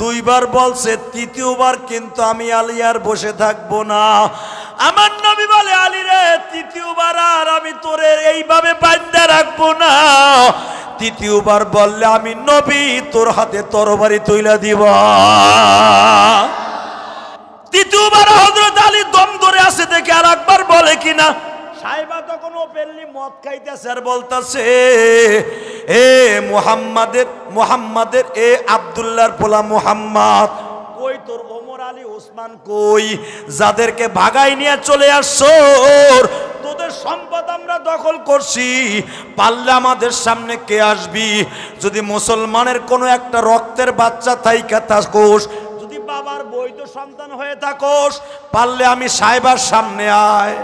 দুইবার বলছে তৃতীয়বার কিন্তু আমি আলী আর বসে থাকবো না আমার নবী বলে আলী রে তৃতীয়বার আর আমি তোরে এইভাবে বান্ধে রাখবো না তৃতীয়বার বললে আমি নবী তোর হাতে তরবারি তুইলা দিব তৃতীয়বার হজরত আলী দম ধরে আছে দেখে আর একবার বলে কিনা সাহেবা তখন ওপেনলি মদ খাইতেছে আর বলতেছে এ মুহাম্মাদের মুহাম্মাদের এ আবদুল্লার পোলা মুহাম্মাদ কই তোর ওমর আলী ওসমান কই যাদেরকে ভাগাই নিয়ে চলে আসছো তোদের সম্পদ আমরা দখল করছি পারলে আমাদের সামনে কে আসবি যদি মুসলমানের কোনো একটা রক্তের বাচ্চা তাই থাকোস যদি বাবার বৈধ সন্তান হয়ে থাকোস পারলে আমি সাহেবার সামনে আয়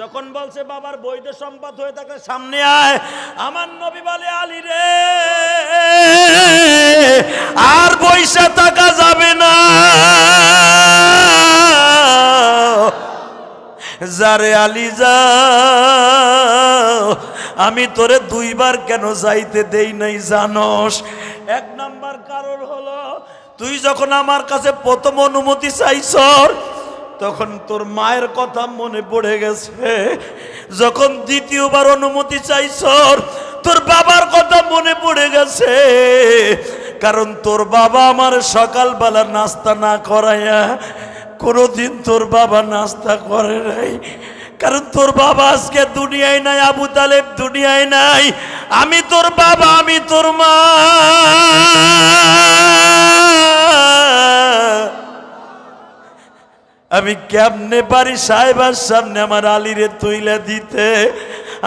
যখন বলছে বাবার বৈধ সম্পদ হয়ে থাকে সামনে আয় আমার নবী বলে আলী রে আর পয়সা টাকা যাবে না যারে আলী যা আমি তোরে দুইবার কেন যাইতে দেই নাই জানস এক নাম্বার কারণ হলো তুই যখন আমার কাছে প্রথম অনুমতি চাইছর তখন তোর মায়ের কথা মনে পড়ে গেছে যখন দ্বিতীয়বার অনুমতি চাইছ তোর বাবার কথা মনে পড়ে গেছে কারণ তোর বাবা আমার সকালবেলা নাস্তা না করাইয়া কোনোদিন তোর বাবা নাস্তা করে নাই কারণ তোর বাবা আজকে দুনিয়ায় নাই আবু তালেব দুনিয়ায় নাই আমি তোর বাবা আমি তোর মা আমি কেমনে পারি সাহেবার সামনে আমার আলিরে তুইলে দিতে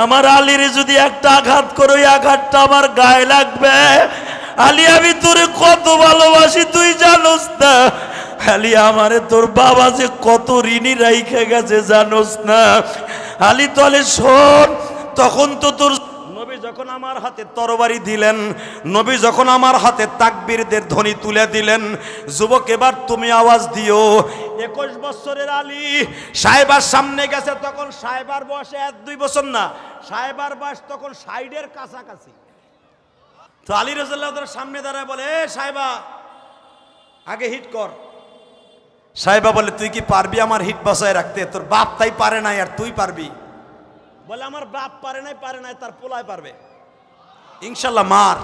আমার আলিরে যদি একটা আঘাত করো আঘাতটা আমার গায়ে লাগবে আলি আমি তোরে কত ভালোবাসি তুই জানোস না আলি আমারে তোর বাবা যে কত ঋণী রাইখে গেছে জানোস না আলি তলে শোন তখন তো তোর যখন আমার হাতে তরবারি দিলেন নবী যখন আমার হাতে তাকবীরদের ধ্বনি তুলে দিলেন যুবক এবার তুমি আওয়াজ দিও একুশ বছরের আলী সাহেবার সামনে গেছে তখন সাহেবার বয়সে এক দুই বছর না সাহেবার বয়স তখন সাইডের কাছাকাছি তো আলী রজাল্লাহ সামনে দাঁড়ায় বলে সাহেবা আগে হিট কর সাহেবা বলে তুই কি পারবি আমার হিট বসায় রাখতে তোর বাপ তাই পারে নাই আর তুই পারবি বলে আমার বাপ পারে নাই পারে নাই তার পোলায় পারবে ইনশাল্লাহ মার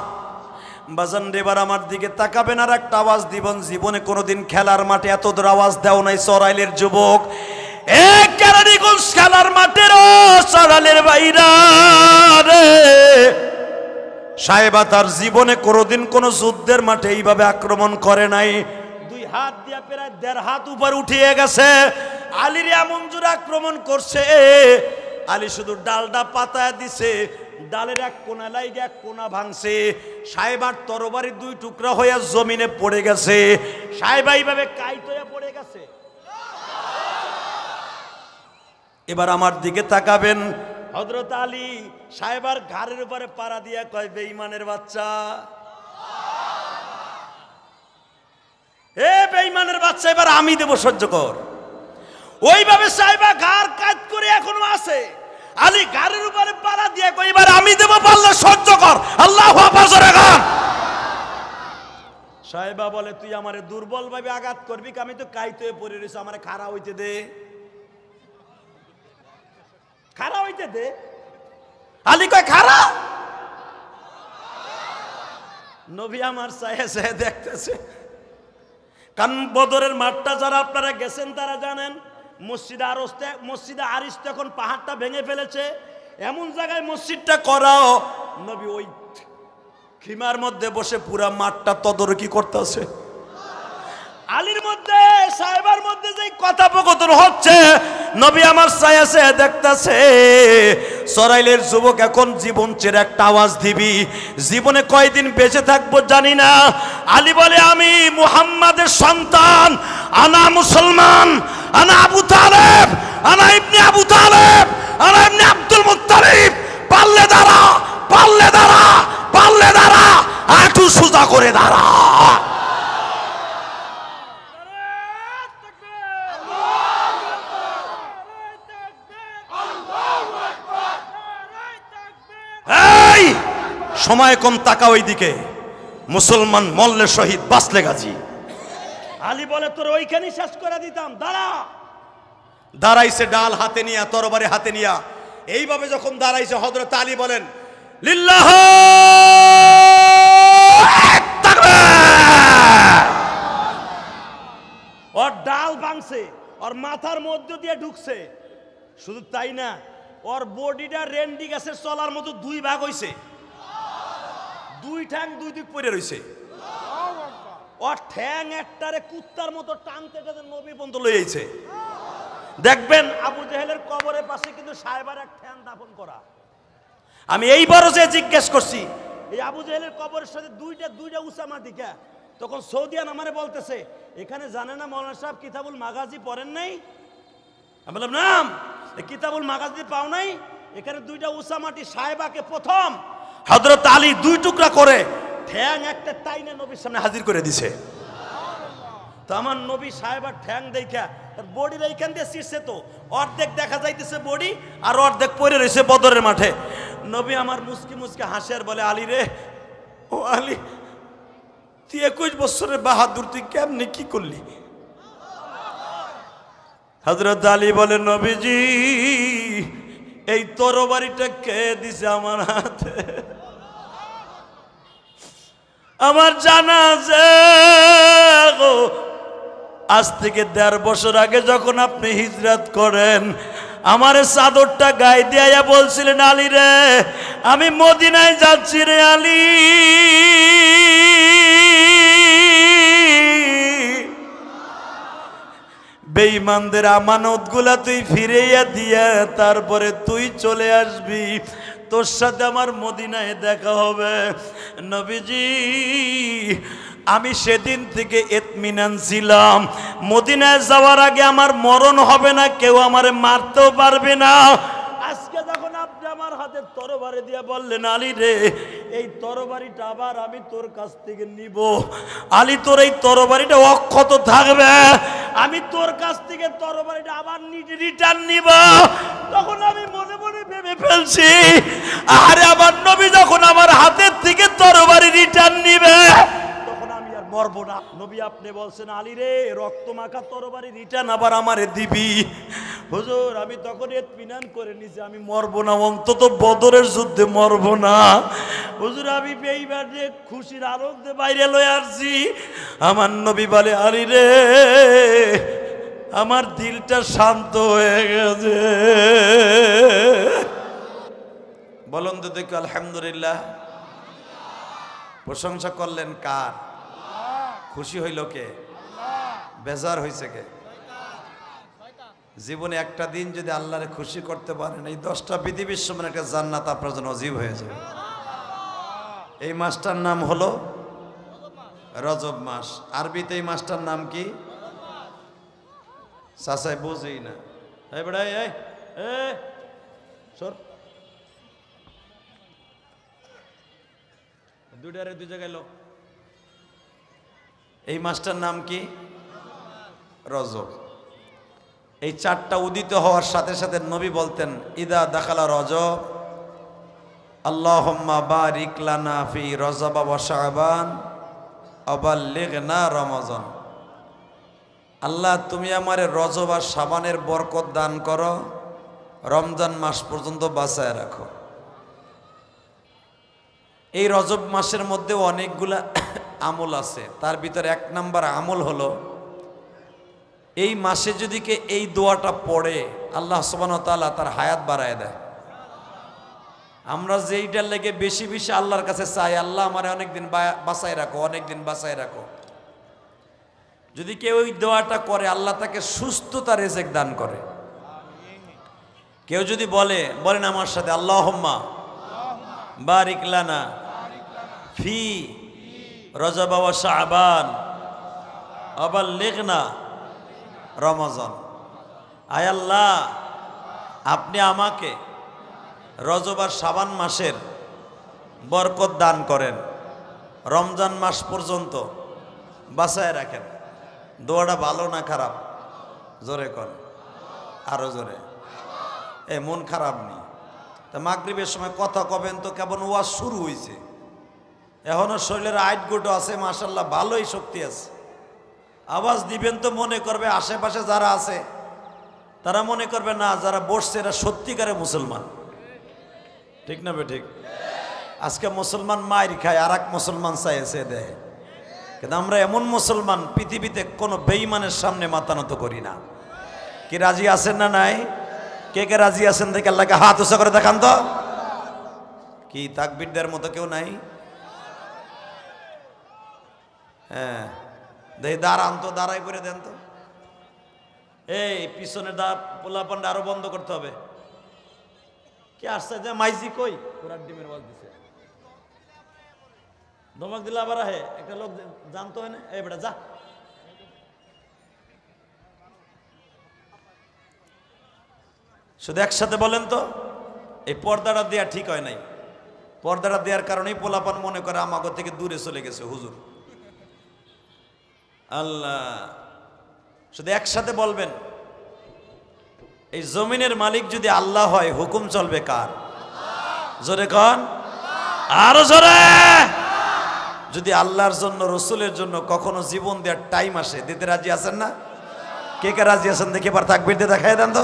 বাজন রেবার আমার দিকে তাকাবেন আর একটা আওয়াজ দিবন জীবনে কোনোদিন খেলার মাঠে এত দূর আওয়াজ দেও নাই সরাইলের যুবক কেরানীগঞ্জ খেলার মাঠের সরালের বাইরা রে সাহেবা তার জীবনে কোনোদিন কোনো যুদ্ধের মাঠে এইভাবে আক্রমণ করে নাই দুই হাত দিয়া প্রায় দেড় হাত উপর উঠিয়ে গেছে আলির এমন জোরে আক্রমণ করছে আলী শুধু ডালটা পাতায় দিছে ডালের এক কোনা লাইগে এক কোনা ভাঙছে সাহেবার তরবারি দুই টুকরা হইয়া জমিনে পড়ে গেছে সাহেব এইভাবে কাইতয়া পড়ে গেছে এবার আমার দিকে তাকাবেন হজরত আলী সাহেবার ঘাড়ের উপরে পাড়া দিয়া কয় বেঈমানের বাচ্চা এ বেঈমানের বাচ্চা এবার আমি দেব সহ্য কর ওইভাবে সাহেবা ঘাড় কাজ করে এখনো আছে আলী গাড়ির উপরে পাড়া দিয়ে কইবার আমি দেব পাল্লা সহ্য কর আল্লাহ সাহেবা বলে তুই আমারে দুর্বল ভাবে আঘাত করবি আমি তো কাইতে পড়ে রয়েছে আমারে খাড়া হইতে দে খাড়া হইতে দে আলী কয় খাড়া নবী আমার সাহে সাহে দেখতেছে কান বদরের মাঠটা যারা আপনারা গেছেন তারা জানেন মসজিদে আরস্তে মসজিদে আরিস এখন পাহাড়টা ভেঙে ফেলেছে এমন জায়গায় মসজিদটা করাও নবী ওই খিমার মধ্যে বসে পুরা মাঠটা তদরকি করতেছে আলীর মধ্যে সাহেবার মধ্যে যে কথোপকথন হচ্ছে নবী আমার সায়াসে দেখতেছে সরাইলের যুবক এখন জীবন চের একটা আওয়াজ দিবি জীবনে কয়দিন বেঁচে থাকবো জানি না আলী বলে আমি মুহাম্মাদের সন্তান আনা মুসলমান আনা আবু তালেব আনা ইবনে আবু তালেব আনা ইবনে আব্দুল মুত্তালিব পাল্লে দাঁড়া পাল্লে দাঁড়া পাল্লে দাঁড়া হাঁটু সোজা করে দাঁড়া নাই সময় কম তাকা ওই দিকে মুসলমান মল্লের শহীদ বাসলে গাজী আলী বলে তোর ওইখানে শেষ করে দিতাম দাঁড়া দাঁড়াইছে ডাল হাতে নিয়া তরবারে হাতে নিয়া এইভাবে যখন দাঁড়াইছে হজরত আলী বলেন লিল্লাহ ওর ডাল ভাঙছে ওর মাথার মধ্য দিয়ে ঢুকছে শুধু তাই না ওর বডিটা রেন্ডি গাছের চলার মতো দুই ভাগ হয়েছে দুই ঠ্যাং দুই দিক পরে রয়েছে ওর ঠ্যাং একটারে কুত্তার মতো টানতে টানতে নবী পর্যন্ত লইছে দেখবেন আবু জেহেলের কবরের পাশে কিন্তু সাহেবার এক ঠ্যাং দাপন করা আমি এইবারও যে জিজ্ঞেস করছি এই আবু জেহেলের কবরের সাথে দুইটা দুইটা উসামা দিকা তখন সৌদিয়ান আমারে বলতেছে এখানে জানে না মৌলানা সাহেব কিতাবুল মাগাজি পড়েন নাই আমি বললাম না কিতাবুল মাগাজি পাও নাই এখানে দুইটা উষা মাটি সাহেবাকে প্রথম হজরত আলী দুই টুকরা করে ঠ্যাং একটা টাইনে নবীর সামনে হাজির করে দিছে তো আমার নবী সাহেবার ঠ্যাং দেখা তার বডির এইখান দিয়ে শীর্ষে তো অর্ধেক দেখা যাইতেছে বডি আর অর্ধেক পরে রয়েছে বদরের মাঠে নবী আমার মুসকি মুসকি হাসে আর বলে আলী রে ও আলী তুই একুশ বছরের বাহাদুর তুই কেমনি কি করলি হজরত আলী বলে নবীজি এই তরবারিটা কে দিছে আমার হাতে আমার জানা আছে আজ থেকে দেড় বছর আগে যখন আপনি হিজরাত করেন আমার চাদরটা গায়ে দিয়া বলছিলেন আলী রে আমি মদিনায় যাচ্ছি রে আলী বেঈমানদের আমানত গুলা তুই ফিরাইয়া দিয়া তারপরে তুই চলে আসবি তোর সাথে আমার মদিনায় দেখা হবে নবীজি আমি সেদিন থেকে এতমিনান ছিলাম মদিনায় যাওয়ার আগে আমার মরণ হবে না কেউ আমারে মারতেও পারবে না আজকে যখন আপনি আমার হাতে তরবারি দিয়ে বললেন আলী রে এই তরবারিটা আবার আমি তোর কাছ থেকে নিব আলী তোর এই তরবারিটা অক্ষত থাকবে আমি তোর কাছ থেকে তরবারিটা আবার নিজে রিটার্ন নিব তখন আমি মনে মনে ভেবে ফেলছি আরে আমার নবী যখন আমার হাতের থেকে তরবারি রিটার্ন নিবে মরবো না নবী আপনি বলছেন আলী রে রক্ত মাখা তরবারি রিটার্ন আবার আমারে দিবি হুজুর আমি তখন এতমিনান করে নিছি আমি মরবো না অন্তত বদরের যুদ্ধে মরবো না হুজুর আমি এইবার যে খুশির আনন্দে বাইরে লয়ে আসছি আমার নবী বলে আরি রে আমার দিলটা শান্ত হয়ে গেছে বলুন তো দেখো আলহামদুলিল্লাহ প্রশংসা করলেন কার খুশি হইল কে বেজার হয়েছে কে জীবনে একটা দিন যদি আল্লাহরে খুশি করতে পারেন এই দশটা পৃথিবীর সমান একটা জান্নাত আপনার জন্য অজীব হয়ে যাবে এই মাসটার নাম হলো রজব মাস আরবিতে এই মাসটার নাম কি সাসাই বুঝেই না এই বেড়াই এই সর দুইটারে দুই জায়গায় এই মাসটার নাম কি রজব এই চারটা উদিত হওয়ার সাথে সাথে নবী বলতেন ইদা দেখালা রজ আল্লাহ বা রিকলানা ফি রজাবা বসাবান না রমজন আল্লাহ তুমি আমারে রজ বা সাবানের বরকত দান করো রমজান মাস পর্যন্ত বাঁচায় রাখো এই রজব মাসের মধ্যে অনেকগুলা আমল আছে তার ভিতরে এক নাম্বার আমল হলো এই মাসে যদি কে এই দোয়াটা পড়ে আল্লাহ সোবান তালা তার হায়াত বাড়ায় দেয় আমরা যেইটার লেগে বেশি বেশি আল্লাহর কাছে চাই আল্লাহ আমার অনেকদিন বাঁচায় রাখো অনেকদিন বাঁচায় রাখো যদি কেউ ওই দোয়াটা করে আল্লাহ তাকে সুস্থতা রেজেক দান করে কেউ যদি বলে বলেন আমার সাথে আল্লাহ বারিকলানা ফি রজা বাবা শাহবান আবার লেখনা রমজান আল্লাহ আপনি আমাকে রজবার সাবান মাসের বরকত দান করেন রমজান মাস পর্যন্ত বাসায় রাখেন দোয়াটা ভালো না খারাপ জোরে কর আরও জোরে এ মন খারাপ নেই তা মাগরীবের সময় কথা কবেন তো কেমন ওয়াজ শুরু হয়েছে এখনও শরীরের আইট গুটো আছে মাসাল্লাহ ভালোই শক্তি আছে আওয়াজ দিবেন তো মনে করবে আশেপাশে যারা আছে তারা মনে করবে না যারা বসছে এরা সত্যিকারে মুসলমান ঠিক না বে ঠিক আজকে মুসলমান মায়ের খায় আর এক মুসলমান চাই দেয় কিন্তু আমরা এমন মুসলমান পৃথিবীতে কোনো বেইমানের সামনে মাতানত করি না কি রাজি আছেন না নাই কে কে রাজি আছেন দেখে আল্লাহকে হাত উঁচা করে দেখান তো কি তাকবিরদের মতো কেউ নাই হ্যাঁ দাঁড়ান তো দাঁড়াই করে দেন তো এই পিছনে দা পোলাপানটা আরো বন্ধ করতে হবে কে আসছে যে মাইজি কই কোরআন ডিমের বাজ দিছে ধমক দিলে আবার আহে একটা লোক জানতো হয় না এই বেটা যা শুধু একসাথে বলেন তো এই পর্দাটা দেয়া ঠিক হয় নাই পর্দাটা দেওয়ার কারণেই পোলাপান মনে করে আমাকে থেকে দূরে চলে গেছে হুজুর আল্লাহ শুধু একসাথে বলবেন এই জমিনের মালিক যদি আল্লাহ হয় হুকুম চলবে কার জোরে কন আরো জোরে যদি আল্লাহর জন্য রসুলের জন্য কখনো জীবন দেওয়ার টাইম আসে দিতে রাজি আছেন না কে কে রাজি আছেন দেখে এবার তাকবির দেখায় দেন তো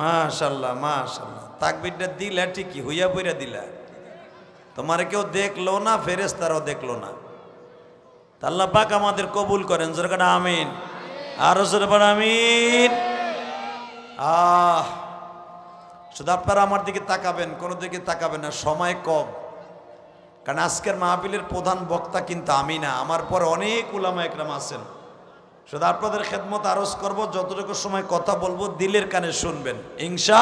মাশাল্লাহ মাশাল্লাহ তাকবিরটা দিলা ঠিকই হইয়া বইরা দিলা তোমার কেউ দেখলো না ফেরেস তারাও দেখলো না আল্লাহ পাক আমাদের কবুল করেন জোরকাটা আমিন আরো জোরকাটা আমিন আহ শুধু আপনারা আমার দিকে তাকাবেন কোনো দিকে তাকাবেন না সময় কম কারণ আজকের মাহফিলের প্রধান বক্তা কিন্তু আমি না আমার পর অনেক উলামা একরাম আছেন শুধু আপনাদের খেদমত আরজ করব যতটুকু সময় কথা বলবো দিলের কানে শুনবেন ইংসা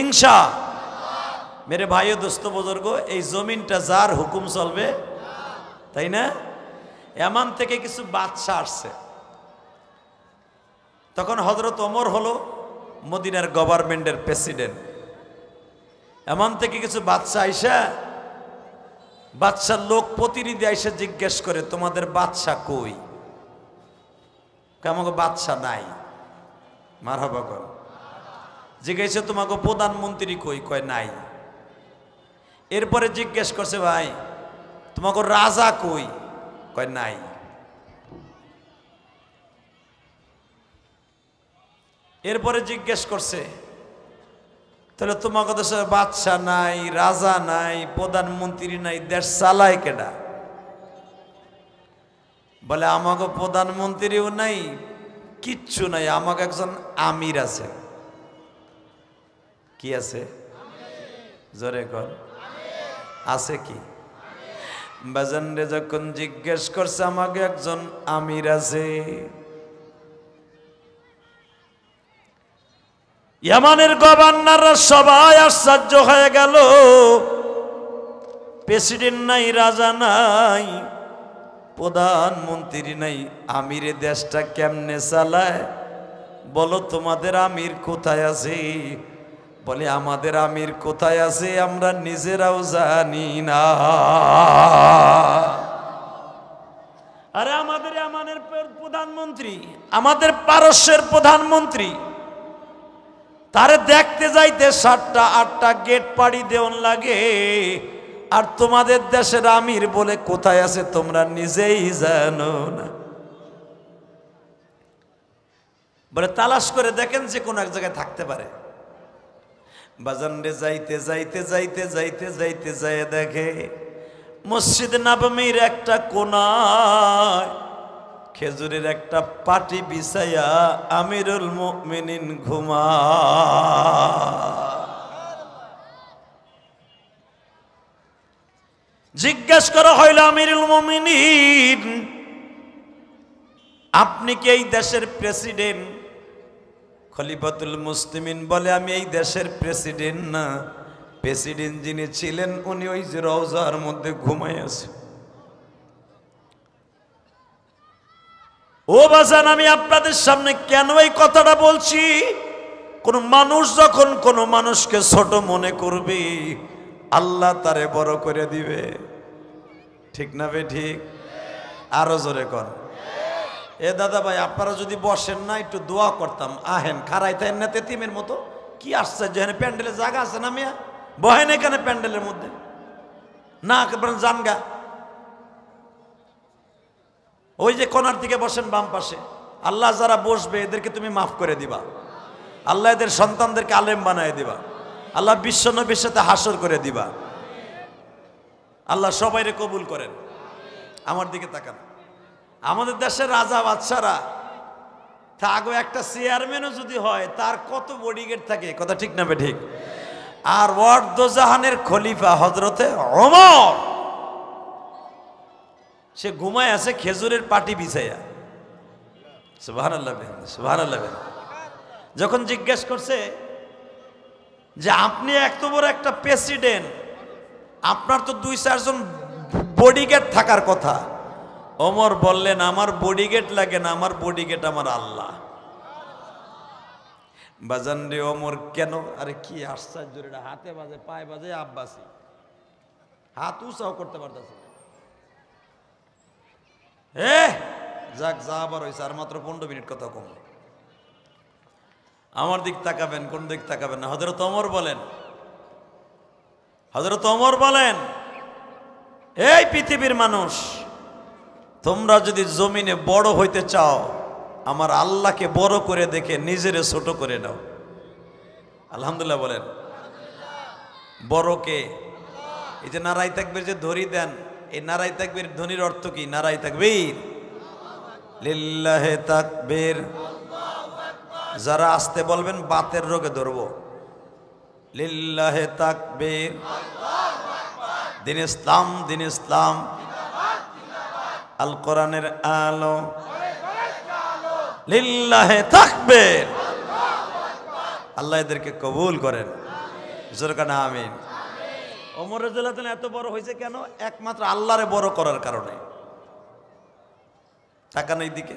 ইংসা মেরে ও দোস্ত বুজুর্গ এই জমিনটা যার হুকুম চলবে তাই না এমন থেকে কিছু বাচ্চা আসছে তখন হজরত অমর হলো মদিনার গভর্নমেন্টের প্রেসিডেন্ট এমন থেকে কিছু বাচ্চা আইসা বাচ্চার লোক প্রতিনিধি আইসা জিজ্ঞেস করে তোমাদের বাচ্চা কই আমাকে বাদশা নাই মার হবা কর জিজ্ঞেসে তোমাকে প্রধানমন্ত্রী কই কয় নাই এরপরে জিজ্ঞেস করছে ভাই তোমাকে রাজা কই কয় নাই এরপরে জিজ্ঞেস করছে তাহলে তোমাকে দেশের বাদশাহ নাই রাজা নাই প্রধানমন্ত্রী নাই দেশ চালায় কেডা বলে আমাকে প্রধানমন্ত্রীও নাই কিচ্ছু নাই আমাকে একজন আমির আছে কি আছে জোরে কর আছে কি বাজানরে যখন জিজ্ঞেস করছে আমাকে একজন আমির আছে ইয়ামানের গভর্নররা সবাই আশ্চর্য হয়ে গেল প্রেসিডেন্ট নাই রাজা নাই প্রধানমন্ত্রী নাই আমির দেশটা কেমনে চালায় বলো তোমাদের আমির কোথায় আছে বলে আমাদের আমির কোথায় আছে আমরা নিজেরাও জানি না আরে আমাদের আমাদের প্রধানমন্ত্রী আমাদের পারস্যের প্রধানমন্ত্রী তারে দেখতে যাইতে সাতটা আটটা গেট পাড়ি দেওয়ার লাগে আর তোমাদের দেশের আমির বলে কোথায় আছে তোমরা নিজেই জানো না বলে তালাশ করে দেখেন যে কোনো এক জায়গায় থাকতে পারে বাজানরে যাইতে যাইতে যাইতে যাইতে যাইতে যায় দেখে মসজিদ নাবমির একটা কোনায় খেজুরের একটা পাটি বিছায়া আমিরুল মিনিন ঘুমা জিজ্ঞেস করা হইল আমিরুল মমিন আপনি কি এই দেশের প্রেসিডেন্ট খলিফাতুল মুসলিমিন বলে আমি এই দেশের প্রেসিডেন্ট না প্রেসিডেন্ট যিনি ছিলেন উনি ওই যে রওজার মধ্যে ঘুমাই আছে ও বাজান আমি আপনাদের সামনে কেন এই কথাটা বলছি কোন মানুষ যখন কোন মানুষকে ছোট মনে করবে আল্লাহ তারে বড় করে দিবে ঠিক না বে ঠিক আরো জোরে কর এ দাদা ভাই আপনারা যদি বসেন না একটু দোয়া করতাম আহেন খারাই তাই না তেতিমের মতো কি আশ্চর্য যেখানে প্যান্ডেলের জায়গা আছে না মিয়া বহেন এখানে প্যান্ডেলের মধ্যে না জানগা ওই যে কোনার দিকে বসেন বাম পাশে আল্লাহ যারা বসবে এদেরকে তুমি মাফ করে দিবা আল্লাহ এদের সন্তানদেরকে আলেম বানায় দিবা আল্লাহ নবীর সাথে হাসর করে দিবা আল্লাহ সবাইরে কবুল করেন আমার দিকে তাকান আমাদের দেশের রাজা বাচ্চারা থাকো আগে একটা চেয়ারম্যানও যদি হয় তার কত বডিগেট থাকে কথা ঠিক না ঠিক আর ওয়ার্দোজাহানের খলিফা হজরতে অমর সে ঘুমায় আছে খেজুরের পাটি বিছাইয়া সুভান আল্লাহ সুভান আল্লাহ যখন জিজ্ঞেস করছে যে আপনি এক বড় একটা প্রেসিডেন্ট আপনার তো দুই চারজন বডিগার্ড থাকার কথা ওমর বললেন আমার বডিগার্ড লাগে না আমার বডিগার্ড আমার আল্লাহ বাজান রে ওমর কেন আরে কি আশ্চর্য এটা হাতে বাজে পায়ে বাজে আব্বাসি হাত উঁচাও করতে পারতেছে এ যাক যা আবার হয়েছে আর মাত্র পনেরো মিনিট কথা কম আমার দিক তাকাবেন কোন দিক তাকাবেন না হজরত অমর বলেন হজরত অমর বলেন এই পৃথিবীর মানুষ তোমরা যদি জমিনে বড় হইতে চাও আমার আল্লাহকে বড় করে দেখে নিজের ছোট করে নাও আলহামদুলিল্লাহ বলেন বড়কে এই যে নারাই তাকবীর যে ধরি দেন এই নারাই তাকবীর ধ্বনির অর্থ কি নারাই তাকবির লিল্লাহে তাকবির যারা আসতে বলবেন বাতের রোগে ধরব লিল্লাহে তাকবীর দিন ইসলাম দিন ইসলাম আল কোরআনের আলো লিল্লাহে তাকবীর আল্লাহ এদেরকে কবুল করেন জোরকানা আমিন অমর রাজুল্লাহ এত বড় হয়েছে কেন একমাত্র আল্লাহরে বড় করার কারণে টাকা নেই দিকে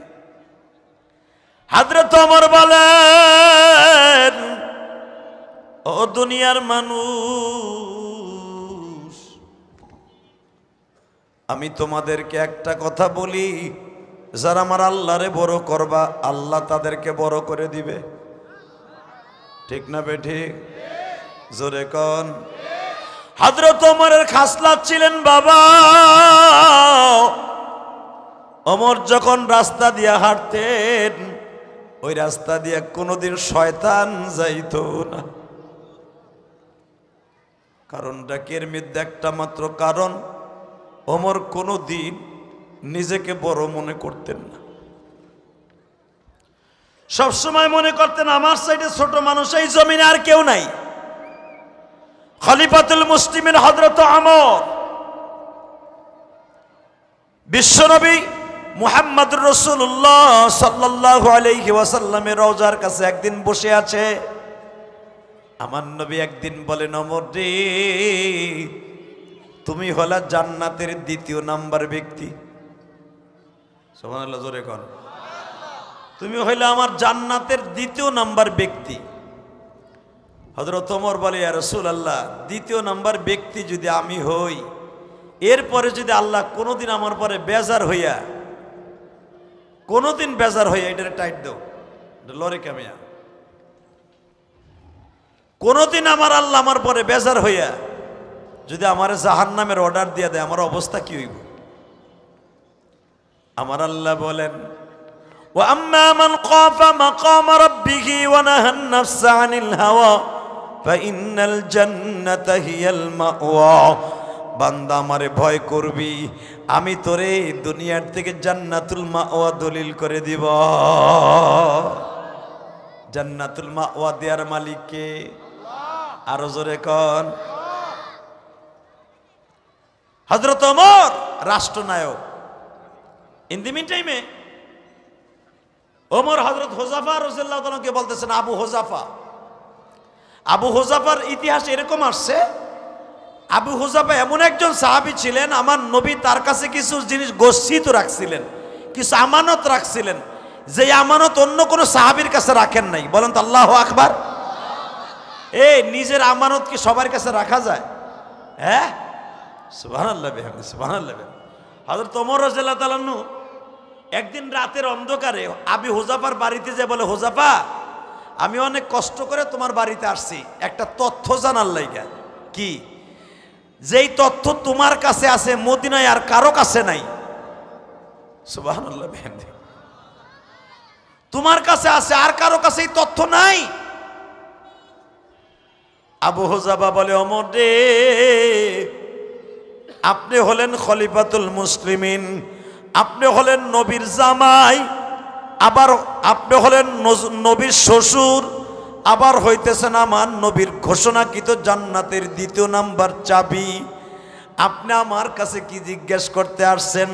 হাজরত অমর বলেন ও দুনিয়ার মানুষ আমি তোমাদেরকে একটা কথা বলি যারা আমার আল্লাহরে বড় করবা আল্লাহ তাদেরকে বড় করে দিবে ঠিক না বেঠি জোরে কন হাজরত অমরের খাসলাত ছিলেন বাবা অমর যখন রাস্তা দিয়ে হাঁটতেন ওই রাস্তা দিয়ে কোনোদিন শয়তান যাইত না কারণ ডাকের মধ্যে একটা মাত্র কারণ ওমর কোনো দিন নিজেকে বড় মনে করতেন না সবসময় মনে করতেন আমার সাইডে ছোট মানুষ এই জমিনে আর কেউ নাই খলিফাতুল মুসলিমের হজরত আমর বিশ্বনবী মুহাম্মদ রসুল্লাহ সাল্লাহ আলহি ওয়াসাল্লামের রওজার কাছে একদিন বসে আছে আমার নবী একদিন বলে নমর রে তুমি হলে জান্নাতের দ্বিতীয় নাম্বার ব্যক্তি জোরে কর তুমি হইলে আমার জান্নাতের দ্বিতীয় নাম্বার ব্যক্তি হজরত তোমর বলে আর রসুল আল্লাহ দ্বিতীয় নাম্বার ব্যক্তি যদি আমি হই এরপরে যদি আল্লাহ কোনোদিন আমার পরে বেজার হইয়া কোনোদিন বেজার হয়ে এটা টাইট দেও লরে ক্যামিয়া কোনোদিন আমার আল্লাহ আমার পরে বেজার হইয়া যদি আমার জাহান নামের অর্ডার দিয়ে দেয় আমার অবস্থা কি হইব আমার আল্লাহ বলেন ও আম্মা মান ওয়া বান্দা আমারে ভয় করবি আমি তোরে দুনিয়ার থেকে জান্নাতুল মা ওয়া দলিল করে দিব জান্নাতুল মা ওয়া দেয়ার মালিককে আরো জোরে কন হজরত অমর রাষ্ট্রনায়ক ইন দি মিন টাইমে ওমর হজরত হোজাফা রসুল্লাহকে বলতেছেন আবু হোজাফা আবু হোজাফার ইতিহাস এরকম আসছে আবু হুজাফা এমন একজন সাহাবি ছিলেন আমার নবী তার কাছে কিছু জিনিস গচ্ছিত রাখছিলেন কিছু আমানত রাখছিলেন যে আমানত অন্য কোনো সাহাবির কাছে রাখেন নাই বলেন তো আল্লাহ আকবার এ নিজের আমানত কি সবার কাছে রাখা যায় হ্যাঁ সুবাহান্লাহ সুবাহান্লাহ হাজর তোমর রাজু একদিন রাতের অন্ধকারে আবি হোজাফার বাড়িতে যে বলে হোজাফা আমি অনেক কষ্ট করে তোমার বাড়িতে আসছি একটা তথ্য জানার লাইগা কি যেই তথ্য তোমার কাছে আছে মদিনায় আর কারো কাছে নাই তোমার কাছে আছে আর কারো কাছে এই তথ্য নাই আবু হোজাবা বলে অমর রে আপনি হলেন খলিফাতুল মুসলিমিন আপনি হলেন নবীর জামাই আবার আপনি হলেন নবীর শ্বশুর আবার হইতেছে না আমার নবীর ঘোষণাকৃত জান্নাতের দ্বিতীয় নাম্বার চাবি আপনি আমার কাছে কি জিজ্ঞেস করতে আসছেন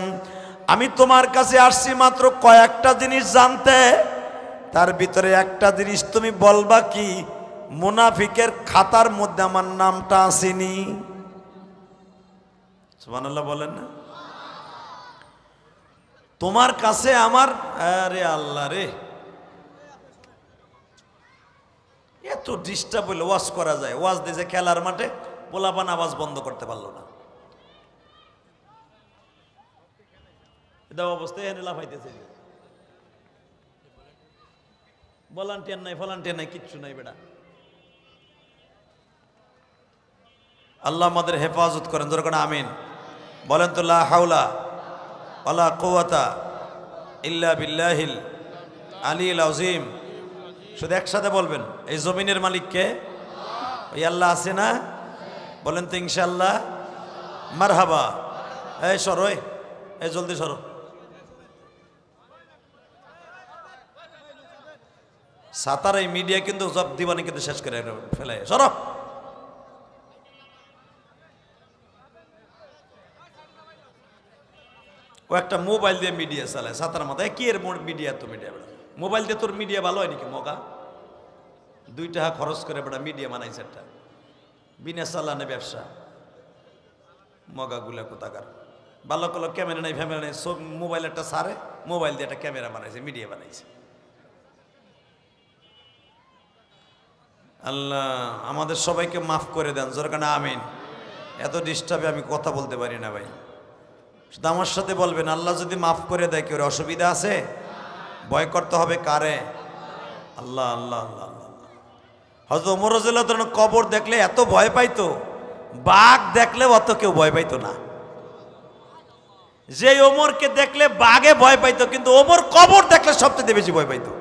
আমি তোমার কাছে আসছি মাত্র কয়েকটা জিনিস জানতে তার ভিতরে একটা জিনিস তুমি বলবা কি মুনাফিকের খাতার মধ্যে আমার নামটা আসেনি সুমানাল্লাহ বলেন না তোমার কাছে আমার আরে আল্লাহ রে এত ডিস্টার্ব হইলে ওয়াজ করা যায় ওয়াজ দিয়েছে খেলার মাঠে পোলাপান আওয়াজ বন্ধ করতে পারলো না এটা নাই নাই কিচ্ছু নাই বেটা আল্লাহ আমাদের হেফাজত করেন আমিন বলেন তো লা হাওলা কোয়াতা ইল্লা বিল্লাহিল আলী আজিম শুধু একসাথে বলবেন এই জমিনের মালিককে ওই আল্লাহ আছে না বলেন তো ইনশাল্লাহ মার হাবা এই সরো এই জলদি সরো সাঁতার এই মিডিয়া কিন্তু সব দিবানি কিন্তু শেষ করে ফেলে সর ও একটা মোবাইল দিয়ে মিডিয়া চালায় সাঁতার মাথায় কি এর মিডিয়া তো মিডিয়া বেড়া মোবাইল দিয়ে তোর মিডিয়া ভালো হয় নাকি মগা দুই টাকা খরচ করে বেটা মিডিয়া বানাইছে একটা বিনা সালানে ব্যবসা মগাগুলা কোথাকার ভালো কলো ক্যামেরা নেই ফ্যামেরা নেই সব মোবাইল একটা সারে মোবাইল দিয়ে একটা ক্যামেরা বানাইছে মিডিয়া বানাইছে আল্লাহ আমাদের সবাইকে মাফ করে দেন জোরকানা আমিন এত ডিস্টার্বে আমি কথা বলতে পারি না ভাই শুধু আমার সাথে বলবেন আল্লাহ যদি মাফ করে দেয় কেউ অসুবিধা আছে ভয় করতে হবে কারে আল্লাহ আল্লাহ আল্লাহ হজরত ওমর রাজিল্লাহ কবর দেখলে এত ভয় পাইতো বাঘ দেখলে অত কেউ ভয় পাইতো না যে ওমরকে দেখলে বাঘে ভয় পাইতো কিন্তু ওমর কবর দেখলে সবচেয়ে বেশি ভয় পাইতো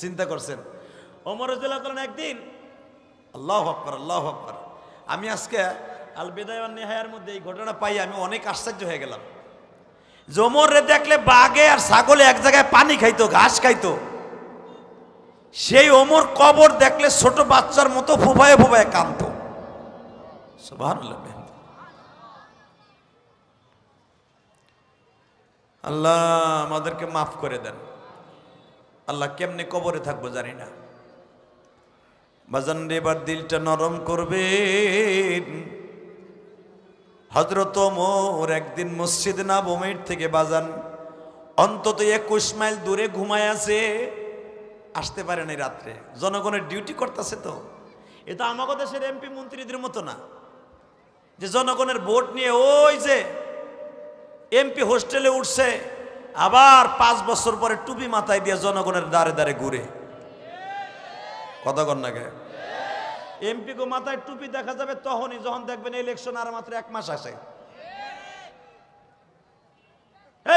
চিন্তা করছেন ওমর রাজিল্লাহ একদিন আল্লাহ আকবর আল্লাহ আকবর আমি আজকে আল বেদায় নেহায়ার মধ্যে এই ঘটনা পাই আমি অনেক আশ্চর্য হয়ে গেলাম জমরে দেখলে বাঘে আর ছাগলে এক জায়গায় পানি খাইতো ঘাস খাইতো সেই ওমর কবর দেখলে ছোট বাচ্চার মতো ফুফায় ফুফায় কামত আল্লাহ আমাদেরকে মাফ করে দেন আল্লাহ কেমনে কবরে থাকবো জানি না বাজান এবার দিলটা নরম করবে হজরত মোর একদিন মসজিদ না বোমের থেকে বাজান অন্তত একুশ মাইল দূরে ঘুমায় আছে আসতে পারে না রাত্রে জনগণের ডিউটি করতেছে তো এটা আমাকে দেশের এমপি মন্ত্রীদের মতো না যে জনগণের ভোট নিয়ে ওই যে এমপি হোস্টেলে উঠছে আবার পাঁচ বছর পরে টুপি মাথায় দিয়ে জনগণের দ্বারে দ্বারে ঘুরে কথা কন্যাকে গো মাথায় টুপি দেখা যাবে তখনই যখন দেখবেন ইলেকশন আর মাত্র এক মাস আছে এই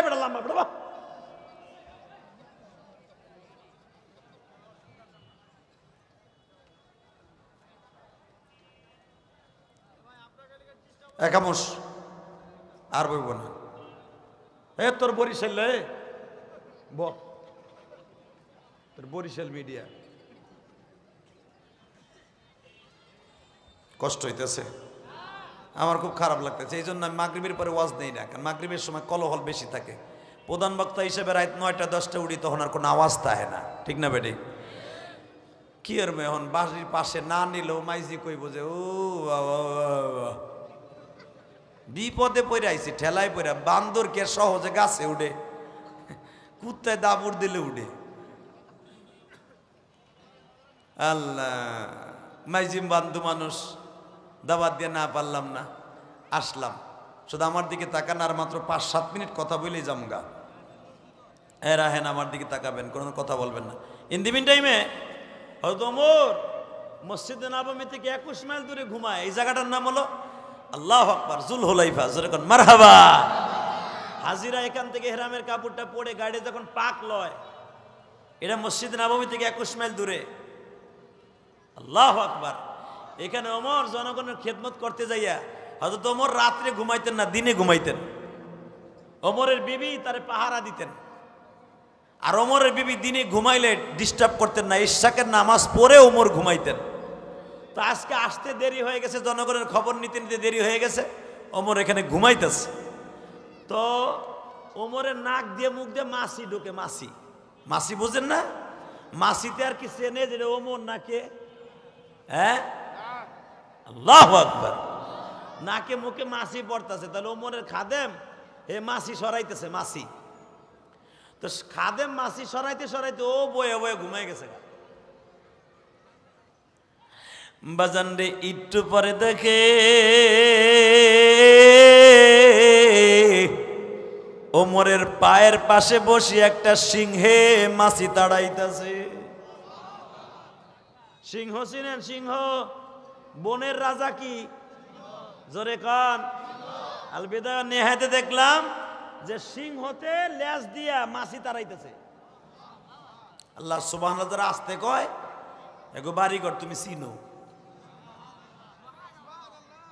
আর বইব না এ তোর বরিশাল তোর বরিশাল মিডিয়া কষ্ট হইতেছে আমার খুব খারাপ লাগতেছে এই জন্য আমি মাগরীবের পরে ওয়াজ নেই না কারণ মাগরীবের সময় কলহল বেশি থাকে প্রধান বক্তা হিসেবে রাত নয়টা দশটা উড়ি তখন আর কোনো আওয়াজ থাকে না ঠিক না বেটি কি আর এখন বাড়ির পাশে না নিলেও মাইজি কইব যে ও বিপদে পড়ে আইছি ঠেলায় পড়ে বান্দর কে সহজে গাছে উঠে কুত্তায় দাবুর দিলে উঠে আল্লাহ মাইজিম বান্ধু মানুষ দাবাত দিয়ে না পারলাম না আসলাম শুধু আমার দিকে তাকান আর মাত্র পাঁচ সাত মিনিট কথা বলেই গা হ্যাঁ রাহেন আমার দিকে তাকাবেন কোনো কথা বলবেন না ইন দিমিন টাইমে হয়তো ওমর মসজিদে নাবামি থেকে একুশ মাইল দূরে ঘুমায় এই জায়গাটার নাম হলো আল্লাহ আকবর জুল হোলাইফা যেরকম মারহাবা হাজিরা এখান থেকে হেরামের কাপড়টা পরে গাড়ি যখন পাক লয় এটা মসজিদ নাবামি থেকে একুশ মাইল দূরে আল্লাহ আকবর এখানে অমর জনগণের খেদমত করতে যাইয়া তো অমর রাত্রে ঘুমাইতেন না দিনে ঘুমাইতেন অমরের বিবি তারে পাহারা দিতেন আর অমরের বিবি দিনে ঘুমাইলে ডিস্টার্ব করতেন না ঈশাকের নামাজ পড়ে ওমর ঘুমাইতেন তো আজকে আসতে দেরি হয়ে গেছে জনগণের খবর নিতে নিতে দেরি হয়ে গেছে অমর এখানে ঘুমাইতেছে তো ওমরের নাক দিয়ে মুখ দিয়ে মাসি ঢুকে মাসি মাসি বোঝেন না মাসিতে আর কি চেনে যে ওমর নাকে হ্যাঁ আল্লাহ আকবর নাকে মুখে মাসি পড়তেছে তাহলে ওমরের খাদেম হে মাসি সরাইতেছে মাসি তো খাদেম মাসি সরাইতে সরাইতে ও বয়ে বয়ে ঘুমাই গেছে বাজান রে একটু পরে দেখে ওমরের পায়ের পাশে বসে একটা সিংহে মাসি তাড়াইতেছে সিংহ চিনেন সিংহ বনের রাজা কি জোরে কন আলবিদা নেহাতে দেখলাম যে সিংহতে ল্যাস দিয়া মাছি তারাইতেছে আল্লাহ সুবাহ আসতে কয় এগো বাড়িঘর তুমি চিনো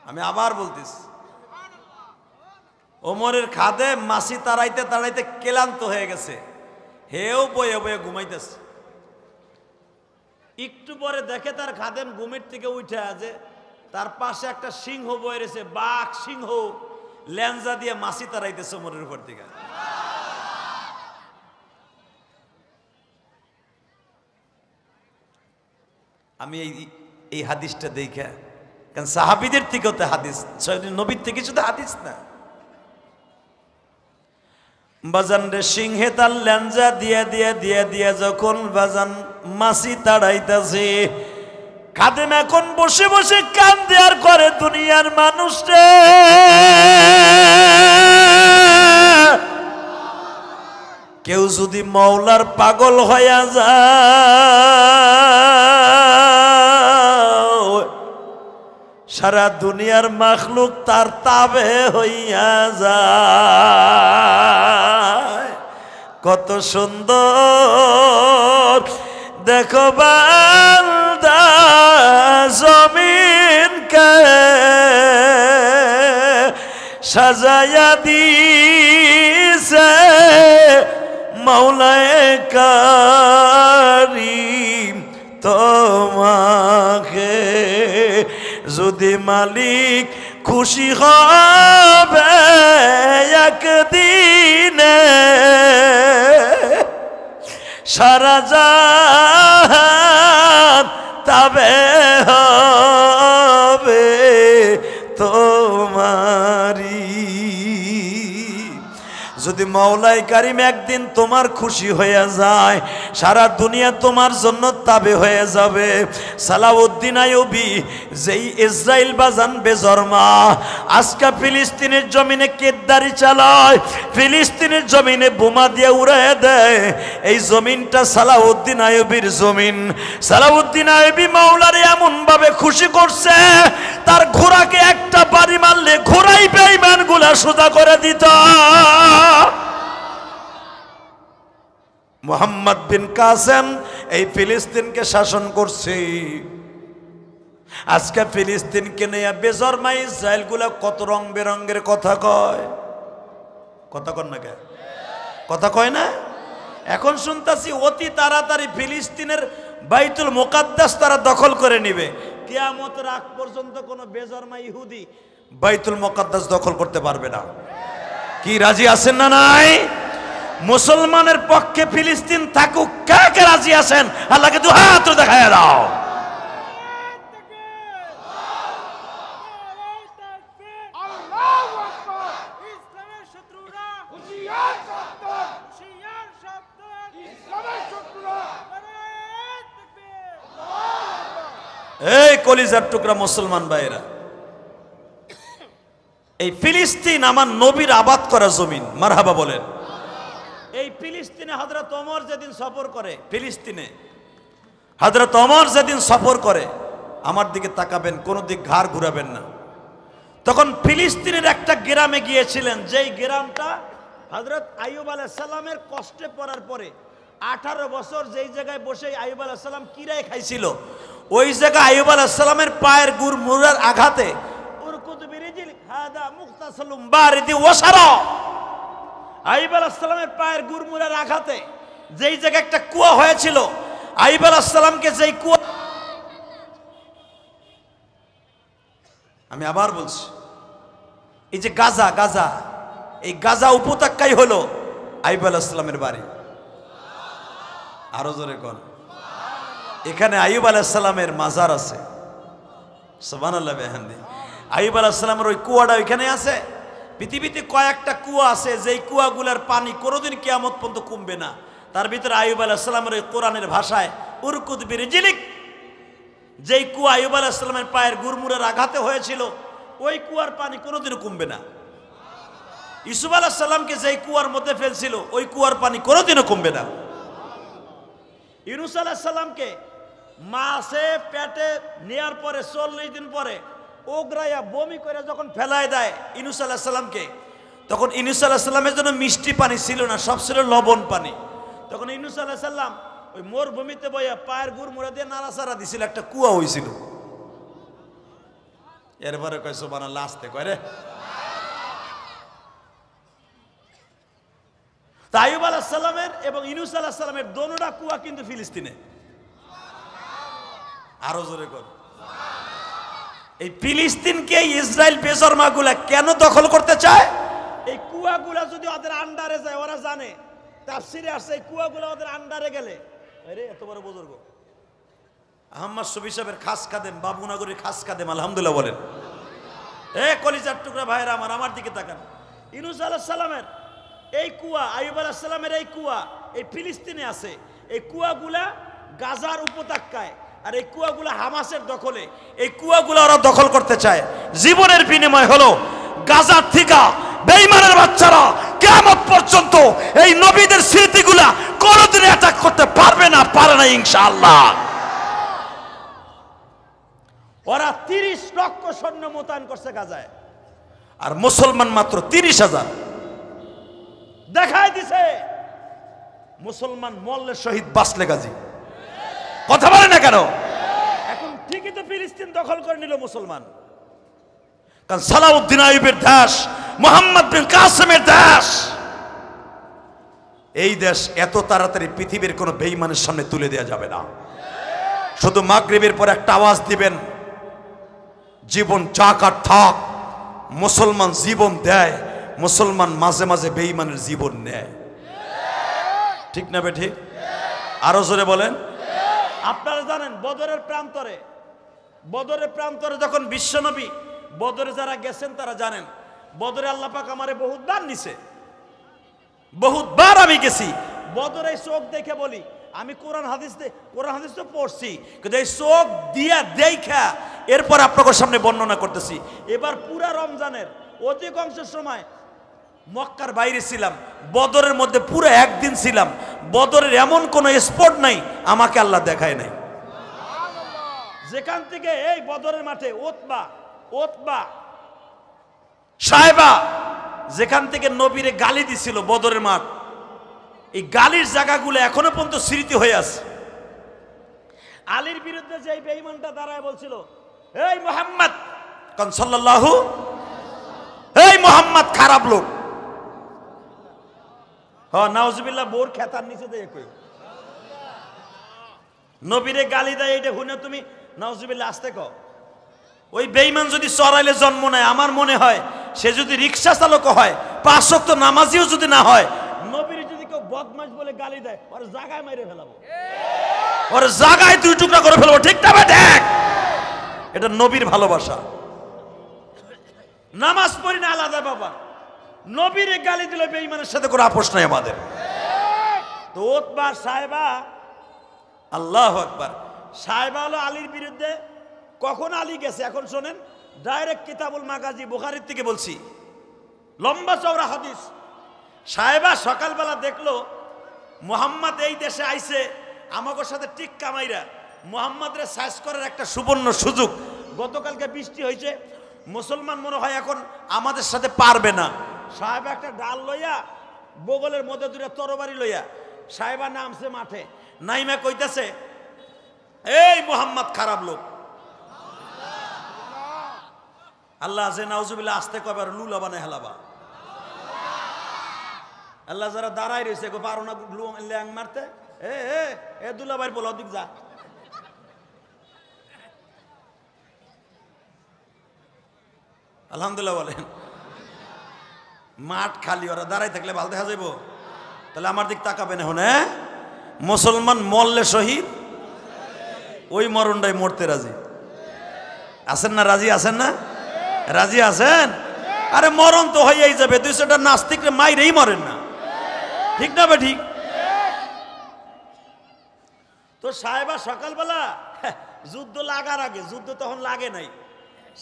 আমি আবার বলতেছি ওমরের খাদে মাসি তাড়াইতে তাড়াইতে ক্লান্ত হয়ে গেছে হেও বয়ে বয়ে ঘুমাইতেছে একটু পরে দেখে তার খাদেম ঘুমের থেকে উঠে আছে তার পাশে একটা সিংহ বয়ে রেছে বাঘ সিংহ ল্যাঞ্জা দিয়ে মাছি তারাইতেছে মোরের উপর দিকে আমি এই এই হাদিসটা দেখে কারণ সাহাবিদের থেকেও তো হাদিস নবীর থেকে শুধু হাদিস না বাজান রে সিংহে তার ল্যাঞ্জা দিয়ে দিয়ে দিয়ে দিয়ে যখন বাজান মাসি তাড়াইতেছে খাদেম এখন বসে বসে কান দেয়ার করে দুনিয়ার মানুষ রে কেউ যদি মৌলার পাগল হইয়া যায় সারা দুনিয়ার মাখলুক তার তাবে হইয়া যায় কত সুন্দর দেখো বান্দা জমিনকে সাজায়া সে মৌলায় তোমাকে যদি মালিক খুশি হবে একদিনে সারা যা তবে হয় যদি মাওলাই কারিম একদিন তোমার খুশি হয়ে যায় সারা দুনিয়া তোমার জন্য তাবে হয়ে যাবে সালাউদ্দিন আয়ুবি যেই ইসরায়েল বাজান বেজরমা আজকা ফিলিস্তিনের জমিনে কেদ্দারি চালায় ফিলিস্তিনের জমিনে বোমা দিয়ে উড়ায় দেয় এই জমিনটা সালাউদ্দিন আয়ুবির জমিন সালাউদ্দিন আয়ুবি মাওলার এমনভাবে খুশি করছে তার ঘোড়াকে একটা বাড়ি মারলে ঘোড়াই পেয়ে গুলা সোজা করে দিত মোহাম্মদ বিন কাসেম এই ফিলিস্তিনকে শাসন করছে আজকে ফিলিস্তিনকে নিয়ে বেজরমা গুলা কত রং বেরঙ্গের কথা কয় কথা কন না কে কথা কয় না এখন শুনতেছি অতি তাড়াতাড়ি ফিলিস্তিনের বাইতুল মোকাদ্দাস তারা দখল করে নিবে কেয়ামত রাগ পর্যন্ত কোনো বেজরমা ইহুদি বাইতুল মোকাদ্দাস দখল করতে পারবে না কি রাজি আছেন না নাই মুসলমানের পক্ষে ফিলিস্তিন থাকুক কাকে রাজি আছেন আল্লাহকে দু হাত দেখায় দাও এই কলিজার টুকরা মুসলমান ভাইরা এই ফিলিস্তিন আমার নবীর আবাদ করা জমিন মারহাবা বলেন এই ফিলিস্তিনে হজরত অমর যেদিন সফর করে ফিলিস্তিনে হজরত অমর যেদিন সফর করে আমার দিকে তাকাবেন কোনো দিক ঘাড় ঘুরাবেন না তখন ফিলিস্তিনের একটা গ্রামে গিয়েছিলেন যেই গ্রামটা হজরত আইব আলাহিসাল্লামের কষ্টে পড়ার পরে আঠারো বছর যেই জায়গায় বসে আইব আলাহিসাল্লাম কিরায় খাইছিল ওই জায়গায় আইব আলাহিসাল্লামের পায়ের গুড় মুরার আঘাতে উরকুত বিরিজিল হাদা মুক্তাসলুম বারিদি ওসারা আইব আলাহামের পায়ের গুরমুরার আঘাতে যেই জায়গায় একটা কুয়া হয়েছিল আইব আলাহামকে যেই কুয়া আমি আবার বলছি এই যে গাজা গাজা এই গাজা উপত্যকাই হলো আইব আলাহামের বাড়ি আরো জোরে কন এখানে আইব আলাহামের মাজার আছে সোবান আল্লাহ বেহান্দি আইব আলাহামের ওই কুয়াটা ওইখানে আছে পৃথিবীতে কয়েকটা কুয়া আছে যেই কুয়াগুলার পানি কোনোদিন কেয়ামত পর্যন্ত কমবে না তার ভিতরে আয়ুব আলাহিসাল্লামের ওই কোরআনের ভাষায় উরকুদ বিরিজিলিক যেই কুয়া আয়ুব আলাহিসাল্লামের পায়ের গুরমুরের আঘাতে হয়েছিল ওই কুয়ার পানি কোনোদিনও কমবে না ইসুফ আলাহিসাল্লামকে যেই কুয়ার মধ্যে ফেলছিল ওই কুয়ার পানি কোনোদিনও কমবে না ইউনুস আলাহিসাল্লামকে মাছে পেটে নেয়ার পরে চল্লিশ দিন পরে ওগরাইয়া বমি করে যখন ফেলায় দেয় ইনুস আল্লাহ সাল্লামকে তখন ইনুস আল্লাহ সাল্লামের জন্য মিষ্টি পানি ছিল না সব ছিল লবণ পানি তখন ইনুস আল্লাহ সাল্লাম ওই মোর ভূমিতে বইয়া পায়ের গুড় মোড়া দিয়ে নাড়াচাড়া দিছিল একটা কুয়া হয়েছিল এরপরে কয় বানা লাস্টে কয় রে তাইব আলাহ সাল্লামের এবং ইনুস আল্লাহ সাল্লামের দোনোটা কুয়া কিন্তু ফিলিস্তিনে আরো জোরে কর এই ফিলিস্তিনকে ইসরায়েল গুলা কেন দখল করতে চায় এই কুয়াগুলা যদি ওদের আন্ডারে যায় ওরা জানে তাফসিরে আসছে এই কুয়াগুলা ওদের আন্ডারে গেলে আরে এত বড় বুজুর্গ আহম্মদ শফি সাহেবের খাস খাদেম বাবুনগরের খাস খাদেম আলহামদুলিল্লাহ বলেন এ কলিজার টুকরা ভাইরা আমার আমার দিকে তাকান ইনুস আলাহ সালামের এই কুয়া আইব আলাহ সালামের এই কুয়া এই ফিলিস্তিনে আছে এই কুয়াগুলা গাজার উপত্যকায় আর এই কুয়াগুলো হামাসের দখলে এই কুয়াগুলো ওরা দখল করতে চায় জীবনের বিনিময় হলো গাজার থিকা বেইমানের বাচ্চারা কেমন পর্যন্ত এই নবীদের স্মৃতিগুলা কোনোদিন অ্যাটাক করতে পারবে না পারে না ইনশাআল্লাহ ওরা তিরিশ লক্ষ সৈন্য মোতায়েন করছে গাজায় আর মুসলমান মাত্র তিরিশ হাজার দেখায় দিছে মুসলমান মল্লের শহীদ বাসলে গাজী কথা বলে না কেন এখন ঠিকই তো ফিলিস্তিন দখল করে নিল মুসলমান কারণ সালাউদ্দিন আইবের দাস মোহাম্মদ বিন কাসেমের দাস এই দেশ এত তাড়াতাড়ি পৃথিবীর কোনো বেইমানের সামনে তুলে দেওয়া যাবে না শুধু মাগরীবের পর একটা আওয়াজ দিবেন জীবন চাক আর থাক মুসলমান জীবন দেয় মুসলমান মাঝে মাঝে বেইমানের জীবন নেয় ঠিক না বেঠিক আরো জোরে বলেন আপনারা জানেন বদরের প্রান্তরে বদরের প্রান্তরে যখন বিশ্বনবী বদরে যারা গেছেন তারা জানেন বদরে আল্লাপাক আমারে বহুত নিছে বহুতবার আমি গেছি বদরে চোখ দেখে বলি আমি কোরআন হাদিস কোরআন হাদিস তো পড়ছি কিন্তু এই চোখ দিয়া দেখা এরপর আপনাদের সামনে বর্ণনা করতেছি এবার পুরা রমজানের অধিকাংশ সময় মক্কার বাইরে ছিলাম বদরের মধ্যে পুরো একদিন ছিলাম বদরের এমন কোনো স্পট নাই আমাকে আল্লাহ দেখায় নাই যেখান থেকে এই বদরের মাঠে ওতবা ওতবা সাহেবা যেখান থেকে নবীরে গালি দিছিল বদরের মাঠ এই গালির জায়গাগুলো এখনো পর্যন্ত স্মৃতি হয়ে আছে আলীর বিরুদ্ধে যে এই বেঈমানটা দাঁড়ায় বলছিল এই মোহাম্মদ কনসল্লাহু এই মোহাম্মদ খারাপ লোক হ্যাঁ নাউজবিল্লা বোর খেতার নিচে দিয়ে কই নবীরে গালি দেয় এটা হুনে তুমি নাউজবিল্লা আসতে কও ওই বেইমান যদি চড়াইলে জন্ম নেয় আমার মনে হয় সে যদি রিক্সা চালক হয় পাঁচশক্ত নামাজিও যদি না হয় নবীর যদি কেউ বদমাস বলে গালি দেয় ওর জায়গায় মেরে ফেলাবো ওর জায়গায় দুই টুকরা করে ফেলবো ঠিক না দেখ এটা নবীর ভালোবাসা নামাজ পড়ি না আলাদা বাবা নবীরে গালি দিল বেঈমানের সাথে কোনো আপোষ নাই আমাদের তো ওতবার সাহেবা আল্লাহ একবার সাহেবা হলো আলীর বিরুদ্ধে কখন আলী গেছে এখন শোনেন ডাইরেক্ট কিতাবুল মাগাজি বুখারির থেকে বলছি লম্বা চওড়া হাদিস সাহেবা সকালবেলা দেখলো মোহাম্মদ এই দেশে আইছে আমাকে সাথে টিক কামাইরা মোহাম্মদরে সাজ করার একটা সুবর্ণ সুযোগ গতকালকে বৃষ্টি হয়েছে মুসলমান মনে হয় এখন আমাদের সাথে পারবে না সাহেব একটা ডাল লইয়া বগলের মধ্যে দুটা তরবারি লইয়া সাহেবা নামছে মাঠে নাইমা কইতেছে এই মোহাম্মদ খারাপ লোক আল্লাহ যে নাউজুবিল্লা আসতে কবার লুলা বানায় হেলাবা আল্লাহ যারা দাঁড়াই রয়েছে গো পারো না ল্যাং মারতে এ এ এ দুলাবাই বলো দিক যা আলহামদুলিল্লাহ বলেন মাঠ খালি ওরা দাঁড়াই থাকলে ভালো দেখা যাইব তাহলে আমার দিক তাকাবেন এখন হ্যাঁ মুসলমান মল্লে শহীদ ওই মরণটাই মরতে রাজি আছেন না রাজি আছেন না রাজি আছেন আরে মরণ তো হইয়াই যাবে দুইশোটা নাস্তিক মাইরেই মরেন না ঠিক না ঠিক তো সাহেবা সকালবেলা হ্যাঁ, যুদ্ধ লাগার আগে যুদ্ধ তখন লাগে নাই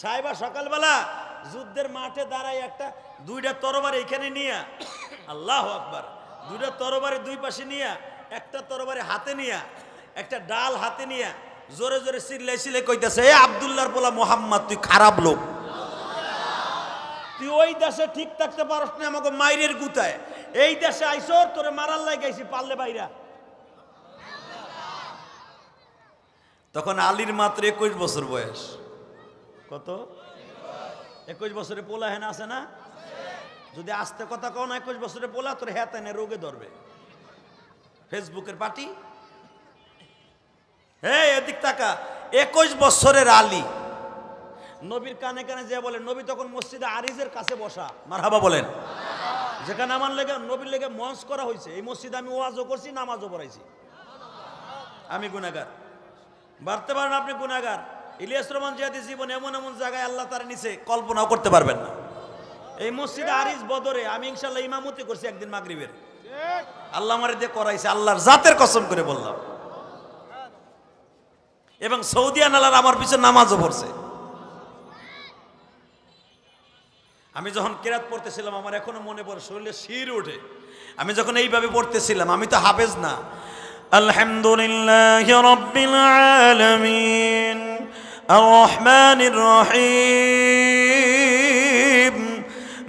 সাহেবা সকালবেলা যুদ্ধের মাঠে দাঁড়াই একটা দুইটা তরবার এখানে নিয়া আল্লাহ আকবার দুইটা তরবারে দুই পাশে নিয়া একটা তরবারে হাতে নিয়া একটা ডাল হাতে নিয়া জোরে জোরে চিল্লাই চিলে কইতেছে এ আবদুল্লাহর বলা মোহাম্মদ তুই খারাপ লোক তুই ওই দেশে ঠিক থাকতে পারস না আমাকে মাইরের গুতায় এই দেশে আইস তোরে মারার লাই গাইছি পারলে বাইরা তখন আলীর মাত্র একুশ বছর বয়স কত একুশ বছরে পোলা হেন আছে না যদি আসতে কথা কোন একুশ বছরে পোলা তোর হ্যাঁ তাই রোগে ধরবে ফেসবুকের পার্টি হ্যাঁ এদিক তাকা একুশ বছরের আলী নবীর কানে কানে যে বলে নবী তখন মসজিদে আরিজের কাছে বসা মারহাবা বলেন যেখানে আমার লেগে নবীর লেগে মঞ্চ করা হয়েছে এই মসজিদে আমি ওয়াজও করছি নামাজও পড়াইছি আমি গুণাগার বাড়তে পারেন আপনি গুণাগার ইলিয়াস রহমান জিয়াদি জীবন এমন এমন জায়গায় আল্লাহ তার নিচে কল্পনাও করতে পারবেন না এই মসজিদে আরিস বদরে আমি ইনশাল্লাহ ইমামতি করছি একদিন মাগরিবের আল্লাহ আমার দিয়ে করাইছে আল্লাহর জাতের কসম করে বললাম এবং সৌদি আনালার আমার পিছনে নামাজও পড়ছে আমি যখন কেরাত পড়তেছিলাম আমার এখনো মনে পড়ে শরীরে শির উঠে আমি যখন এইভাবে পড়তেছিলাম আমি তো হাফেজ না আলহামদুলিল্লাহ রব্বিল আলামিন আর রহমানির রহিম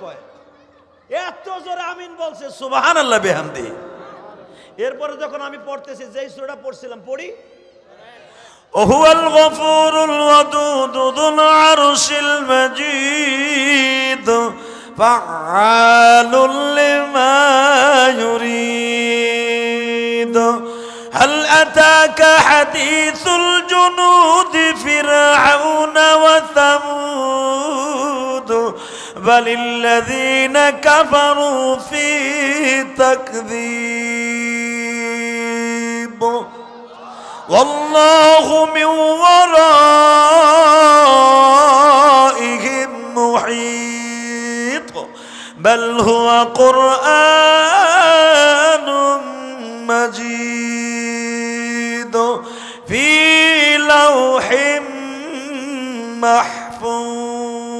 জোরে কয় এত জোরে আমিন বলছে সুবাহান আল্লাহ বেহামদি এরপরে যখন আমি পড়তেছি যেই সুরাটা পড়ছিলাম পড়ি وهو الغفور الودود ذو العرش المجيد فعال لما يريد هل أتاك حديث الجنود فرعون وثمود بل الذين كفروا في تكذيب والله من ورائهم محيط بل هو قرآن مجيد في لوح محفوظ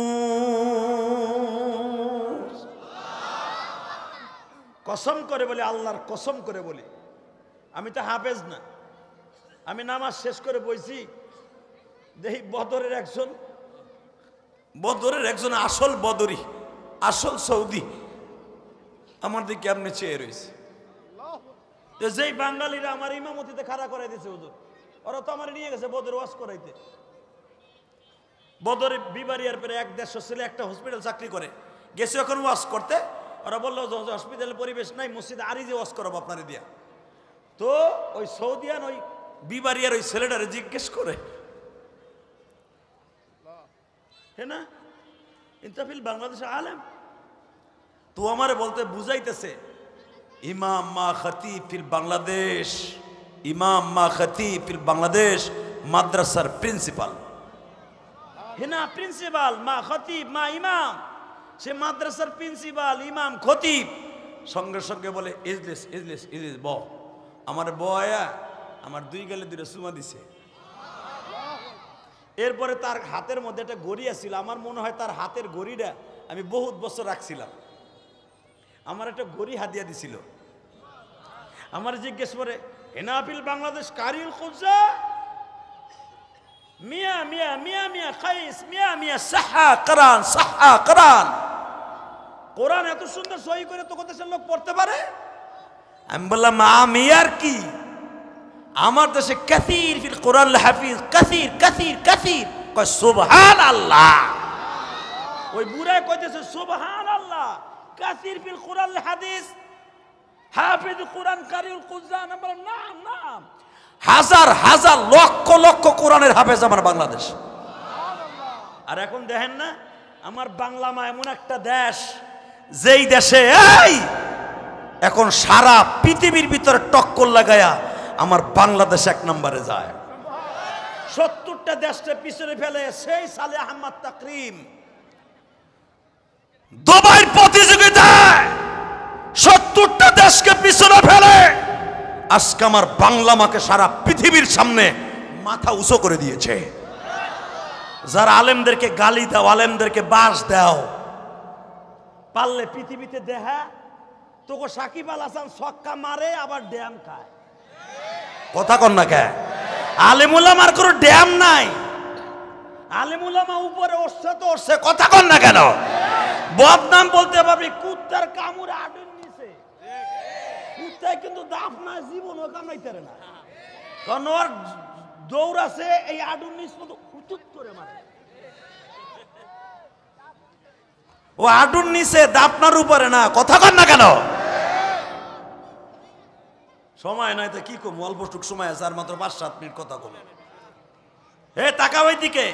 কসম করে বলি আল্লাহর কসম করে বলি আমি তো হাফেজ না আমি নামাজ শেষ করে বইছি দেখি বদরের একজন বদরের একজন আসল বদরি আসল সৌদি আমার দিকে আপনি চেয়ে রয়েছে তো যেই বাঙালিরা আমার ইমামতিতে খাড়া করাই দিয়েছে ওদের ওরা তো আমার নিয়ে গেছে বদর ওয়াশ করাইতে বদরে বিবারিয়ার পরে এক দেড়শো ছেলে একটা হসপিটাল চাকরি করে গেছে এখন ওয়াশ করতে ওরা বললো যে হসপিটালের পরিবেশ নাই মসজিদ আরই যে ওয়াশ করবো আপনারে দিয়া তো ওই সৌদিয়ান ওই বিবারিয়ার ওই ছেলেটারে জিজ্ঞেস করে হ্যাঁ না ইন্তাফিল বাংলাদেশে আলেম তো আমারে বলতে বুঝাইতেছে ইমাম মা খাতি ফির বাংলাদেশ ইমাম মা খাতি ফির বাংলাদেশ মাদ্রাসার প্রিন্সিপাল না প্রিন্সিপাল মা খতিব মা ইমাম সে মাদ্রাসার প্রিন্সিপাল ইমাম খতিব সঙ্গে সঙ্গে বলে ইজলিস ইজলিস ইজলিস ব আমার বয়া আমার দুই গালে দুটো সুমা দিছে এরপরে তার হাতের মধ্যে একটা গড়ি আসছিল আমার মনে হয় তার হাতের গড়িটা আমি বহুত বছর রাখছিলাম আমার একটা গড়ি হাতিয়া দিছিল আমার জিজ্ঞেস করে এনাফিল বাংলাদেশ কারিল খুঁজছে মিয়া মিয়া মিয়া মিয়া খাইস মিয়া মিয়া সাহা করান সাহা করান কোরআন এত সুন্দর সহি করে তো দেশের লোক পড়তে পারে আমি বললাম আমি আর কি আমার দেশে কাসির ফিল কোরআন হাফিজ কাসির কাসির কাসির কয় সুবহান আল্লাহ ওই বুড়াই কইতেছে সুবহান আল্লাহ কাসির ফিল কোরআন হাদিস হাফিজ কোরআন কারিউল কুজান আমি বললাম না না হাজার হাজার লক্ষ লক্ষ কোরআনের হাফেজ আমার বাংলাদেশ আর এখন দেখেন না আমার বাংলা মা এমন একটা দেশ যেই দেশে এই এখন সারা পৃথিবীর ভিতরে টক্কর লাগায়া আমার বাংলাদেশ এক নম্বরে যায় সত্তরটা দেশটা পিছনে ফেলে সেই সালে আহমদ তাকরিম দুবাইয়ের প্রতিযোগিতায় সত্তরটা দেশকে পিছনে ফেলে আজকে আমার বাংলা মাকে সারা পৃথিবীর সামনে মাথা উঁচু করে দিয়েছে যারা আলেমদেরকে গালি দাও আলেমদেরকে বাস দাও পারলে পৃথিবীতে দেহা তোকে সাকিব আল হাসান সক্কা মারে আবার ড্যাম খায় কথা কন না কে আর কোনো ড্যাম নাই আলিমুল্লামা উপরে ওরছে তো ওরছে কথা কন না কেন বদনাম বলতে পারবি কুত্তার কামুর আডুন অবস্থায় কিন্তু দাফ না জীবন ও কামাইতে না কারণ ওর দৌড় আছে এই আডুর নিচ মতো উচুত করে মারে ও আডুর নিচে দাপনার উপরে না কথা কর না কেন সময় নাই তো কি কম টুক সময় আছে আর মাত্র পাঁচ সাত মিনিট কথা কম হে তাকাও দিকে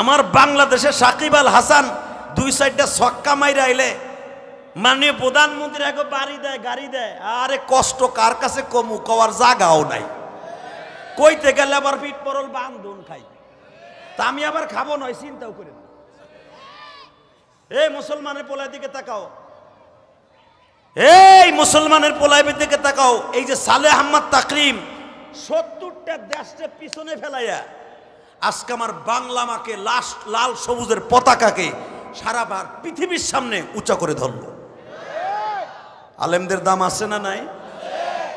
আমার বাংলাদেশের সাকিব আল হাসান দুই সাইডটা ছক্কা মাইরা আইলে মাননীয় প্রধানমন্ত্রী আগে বাড়ি দেয় গাড়ি দেয় আরে কষ্ট কার কাছে কমু কওয়ার জাগাও নাই কইতে গেলে আবার পিট পরল বান্ধন খাই তা আমি আবার খাবো নয় চিন্তাও করি না এই মুসলমানের পোলার দিকে তাকাও এই মুসলমানের পোলাইবের দিকে তাকাও এই যে সালে আহমদ তাকরিম সত্তরটা দেশটা পিছনে ফেলাইয়া আজকে আমার বাংলা মাকে লাশ লাল সবুজের পতাকাকে সারা পৃথিবীর সামনে উঁচা করে ধরলো আলেমদের দাম আছে না নাই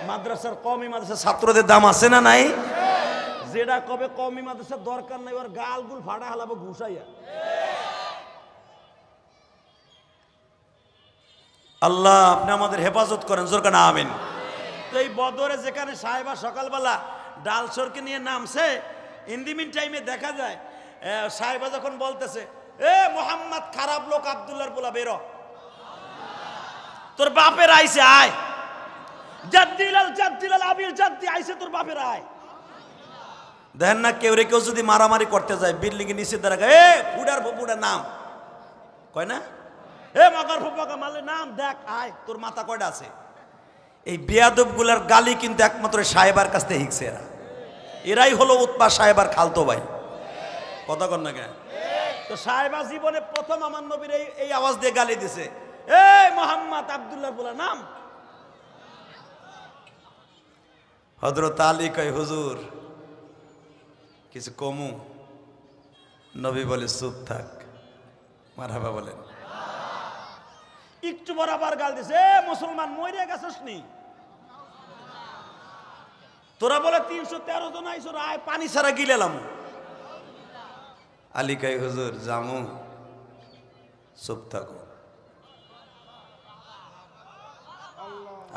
মাদ্রাসার কমই মাদ্রাসার ছাত্রদের দাম আছে না নাই যেটা কবে কমই মাদ্রাসার দরকার নাই ওর গালগুল ফাটা হালাবো ঘুষাইয়া আল্লাহ আপনি আমাদের হেফাজত করেন সরকার না আমিন তো এই বদরে যেখানে সাহেবা সকালবেলা ডাল সরকে নিয়ে নামছে ইন্দিমিন টাইমে দেখা যায় সাহেবা যখন বলতেছে এ মোহাম্মদ খারাপ লোক আবদুল্লার বলা বেরো তোর বাপের আইসে আয় জাদ্দিলাল জাদ্দিলাল আবির জাদ্দি আইসে তোর বাপের আয় দেখেন না কেউ রে কেউ যদি মারামারি করতে যায় বিল্ডিং বিল্ডিংয়ের নিচে দাঁড়া এ ফুডার ফুপুডার নাম কয় না এ মগার ফুপকা মালে নাম দেখ আয় তোর মাথা কয়টা আছে এই বিয়াদবগুলার গালি কিন্তু একমাত্র সাহেবার কাছ থেকে হিকছে এরা এরাই হলো উৎপা সাহেবার খালতো ভাই কথা কর না কেন তো সাহেবা জীবনে প্রথম আমার নবীর এই আওয়াজ দিয়ে গালি দিছে এই মোহাম্মদ আবদুল্লাহ বলে নাম হজরত আলী কয় হুজুর কিছু কমু নবী বলে চুপ থাক মারহাবা বলেন একটু বরাবর গাল দিছে এ মুসলমান মরে গেছিস নি তোরা বলে তিনশো তেরো জন আইসো আয় পানি ছাড়া গিলেলাম আলিকাই হুজুর জামু চুপ থাকো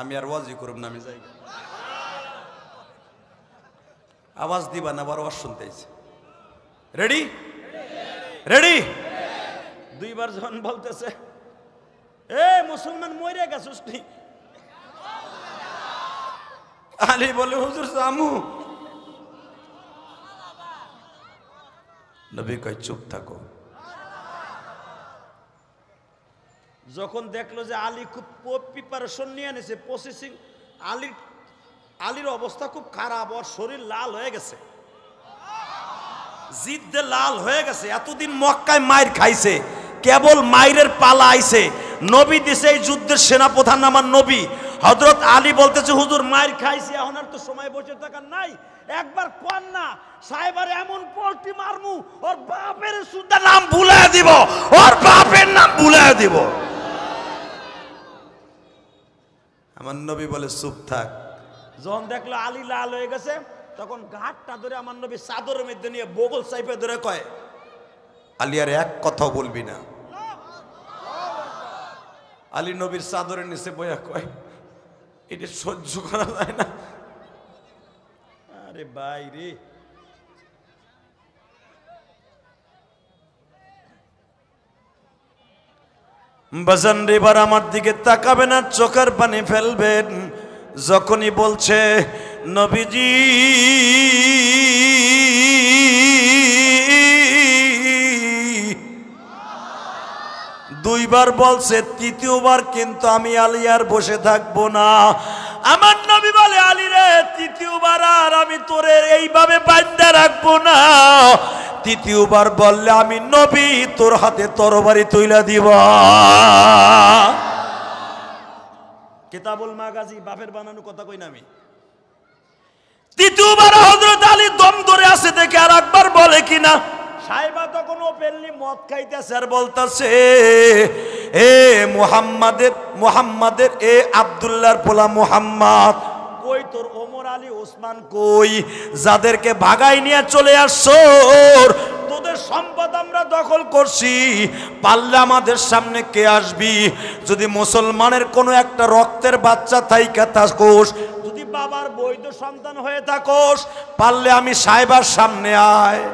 আমি আর ওয়াজি করুম নামে যাই আওয়াজ দিবা না আবার ওয়াজ শুনতেছি রেডি রেডি দুইবার যখন বলতেছে এ মুসলমান মরে গেছিস আলি বলে হুজুর সামু নবী কয় চুপ থাকো যখন দেখলো যে আলী খুব প্রিপারেশন নিয়ে এনেছে প্রসেসিং আলীর আলীর অবস্থা খুব খারাপ ওর শরীর লাল হয়ে গেছে জিদ্দে লাল হয়ে গেছে এতদিন মক্কায় মায়ের খাইছে কেবল মায়ের পালা আইছে নবী দিছে এই যুদ্ধের সেনাপ্রধান আমার নবী হজরত আলী বলতেছে হুজুর মায়ের খাইছে এখন আর তো সময় বসে থাকার নাই একবার কর না সাইবার এমন পোল্ট্রি মারমু ওর বাপের সুদ্ধা নাম ভুলে দিব ওর বাপের নাম ভুলে দিব আমার নবী বলে চুপ থাক যখন দেখলো আলী লাল হয়ে গেছে তখন ঘাটটা ধরে আমার নবী চাদরের মধ্যে নিয়ে বগল সাইফে ধরে কয় আলী আর এক কথাও বলবি না আলী নবীর চাদরের নিচে বয়া কয় এটা সহ্য করা যায় না আরে বাইরে বাজান রেবার আমার দিকে তাকাবে না চোখের পানি ফেলবেন যখনই বলছে নবীজি দুইবার বলছে তৃতীয়বার কিন্তু আমি আলিয়ার বসে থাকবো না আমার নবী বলে আলী রে তৃতীয়বার আর আমি তোরে এইভাবে বান্ধা রাখবো না তৃতীয়বার বললে আমি নবী তোর হাতে তরবারি তৈলা দিব কেতাবুল মাগাজি বাপের বানানো কথা কই না আমি তৃতীয়বার হজরত আলী দম ধরে আছে দেখে আর একবার বলে কিনা সাহেবা তখন ওপেনলি মদ খাইতেছে আর বলতেছে এ মুহাম্মাদের মুহাম্মাদের এ আবদুল্লার পোলা মুহাম্মাদ কই তোর ওমর আলী ওসমান কই যাদেরকে ভাগাই নিয়ে চলে আসছো তোদের সম্পদ আমরা দখল করছি পাল্লা আমাদের সামনে কে আসবি যদি মুসলমানের কোনো একটা রক্তের বাচ্চা থাইকা থাকোস যদি বাবার বৈধ সন্তান হয়ে থাকোস পারলে আমি সাহেবার সামনে আয়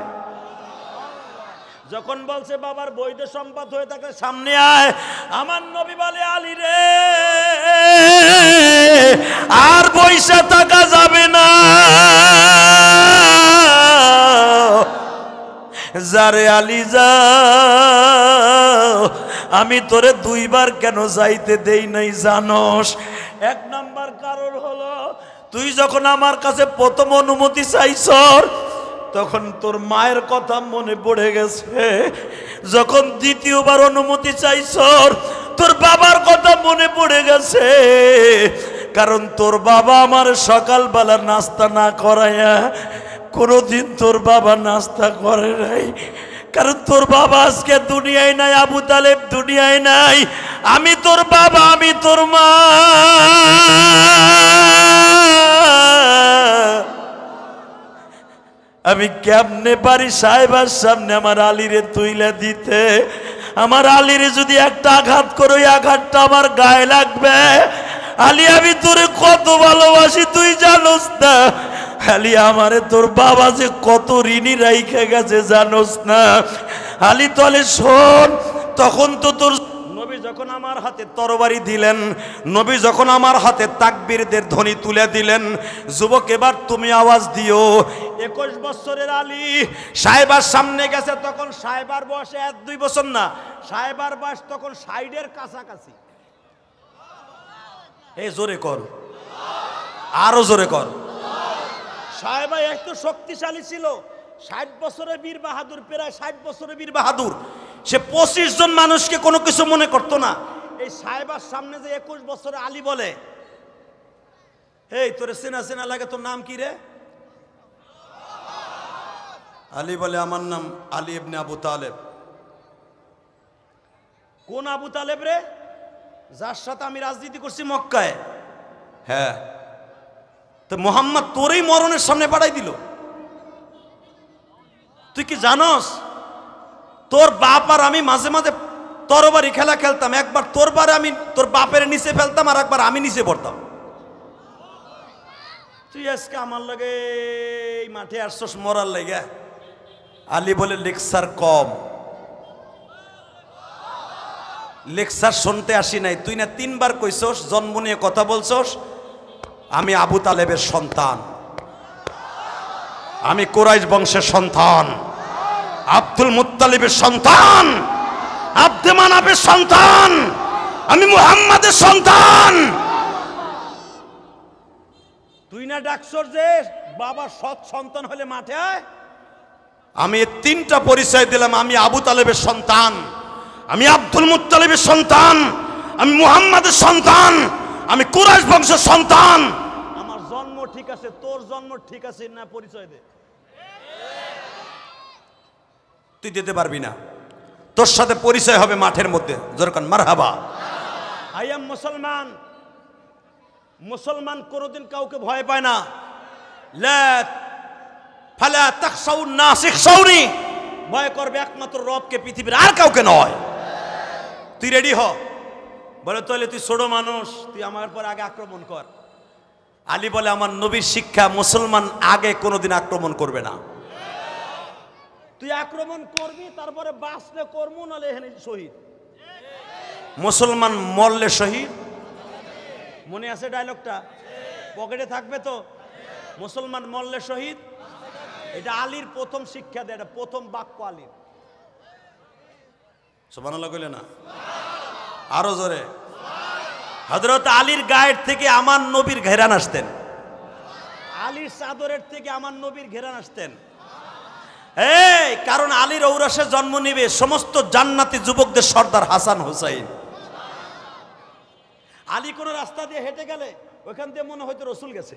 যখন বলছে বাবার বৈধ সম্পদ হয়ে থাকে সামনে আয় আমার নবী বলে আলী রে আর পয়সা থাকা যাবে না যারে আলী যাও আমি তোরে দুইবার কেন যাইতে দেই নাই জানস এক নাম্বার কারণ হলো তুই যখন আমার কাছে প্রথম অনুমতি চাইছর তখন তোর মায়ের কথা মনে পড়ে গেছে যখন দ্বিতীয়বার অনুমতি চাইছ তোর বাবার কথা মনে পড়ে গেছে কারণ তোর বাবা আমার সকালবেলা নাস্তা না করাইয়া কোনোদিন তোর বাবা নাস্তা করে নাই কারণ তোর বাবা আজকে দুনিয়ায় নাই আবু তালেব দুনিয়ায় নাই আমি তোর বাবা আমি তোর মা আমি কেমনে পারি সাহেবার সামনে আমার আলিরে তুইলে দিতে আমার আলিরে যদি একটা আঘাত করো আঘাতটা আমার গায়ে লাগবে আলি আমি তোরে কত ভালোবাসি তুই জানোস না আলি আমারে তোর বাবা যে কত ঋণী রাইখে গেছে জানোস না আলি তলে শোন তখন তো তোর নবী যখন আমার হাতে তরবারি দিলেন নবী যখন আমার হাতে তাকবীরদের ধ্বনি তুলে দিলেন যুবক এবার তুমি আওয়াজ দিও একুশ বছরের আলী সাহেবার সামনে গেছে তখন সাহেবার বয়স এক দুই বছর না সাহেবার বয়স তখন সাইডের কাছাকাছি এ জোরে কর আরো জোরে কর সাহেবা একটু শক্তিশালী ছিল ষাট বছরে বীর বাহাদুর প্রায় ষাট বছরে বীর বাহাদুর সে পঁচিশ জন মানুষকে কোনো কিছু মনে করতো না এই সাহেবার সামনে যে একুশ বছরে আলী বলে এই তোর সেনা চেনা লাগে তোর নাম কি রে আলী বলে আমার নাম আলী ইবনে আবু তালেব কোন আবু তালেব রে যার সাথে আমি রাজনীতি করছি মক্কায় হ্যাঁ তো মোহাম্মদ তোরই মরণের সামনে পাঠাই দিল তুই কি জানস তোর বাপ আর আমি মাঝে মাঝে তরবারি খেলা খেলতাম একবার তোর বারে আমি তোর বাপের নিচে ফেলতাম আর একবার আমি নিচে পড়তাম তুই আজকে আমার লাগে এই মাঠে আসছস মরার লেগে আলী বলে লেকচার কম লেকচার শুনতে আসি নাই তুই না তিনবার কইছস জন্ম নিয়ে কথা বলছস আমি আবু তালেবের সন্তান আমি কোরাইশ বংশের সন্তান আব্দুল মুতালিবের সন্তান আব্দে মানাবের সন্তান আমি মুহাম্মাদের সন্তান তুই না ডাকছর যে বাবা সৎ সন্তান হলে মাঠে আমি তিনটা পরিচয় দিলাম আমি আবু তালেবের সন্তান আমি আব্দুল মুতালিবের সন্তান আমি মুহাম্মাদের সন্তান আমি কুরাশ বংশের সন্তান আমার জন্ম ঠিক আছে তোর জন্ম ঠিক আছে না পরিচয় দে তুই যেতে পারবি না তোর সাথে পরিচয় হবে মাঠের মধ্যে যেরকম মারহাবা আই এম মুসলমান মুসলমান কোনোদিন কাউকে ভয় পায় না ভয় করবে একমাত্র রবকে পৃথিবীর আর কাউকে নয় তুই রেডি হ বলে তাহলে তুই ছোট মানুষ তুই আমার পর আগে আক্রমণ কর আলী বলে আমার নবীর শিক্ষা মুসলমান আগে কোনোদিন আক্রমণ করবে না তুই আক্রমণ করবি তারপরে বাঁচলে করবো নাহলে এখানে শহীদ মুসলমান মরলে শহীদ মনে আছে ডায়লগটা পকেটে থাকবে তো মুসলমান মরলে শহীদ এটা আলীর প্রথম শিক্ষা দেয় এটা প্রথম বাক্য আলীর সোমানুল্লাহ কইলে না আরো জোরে হজরত আলীর গায়ের থেকে আমার নবীর ঘেরান আসতেন আলীর চাদরের থেকে আমার নবীর ঘেরান আসতেন এই কারণ আলীর ঔরাসে জন্ম নিবে সমস্ত জান্নাতি যুবকদের সর্দার হাসান হুসাইন আলী কোনো রাস্তা দিয়ে হেঁটে গেলে ওইখান দিয়ে মনে হয়তো রসুল গেছে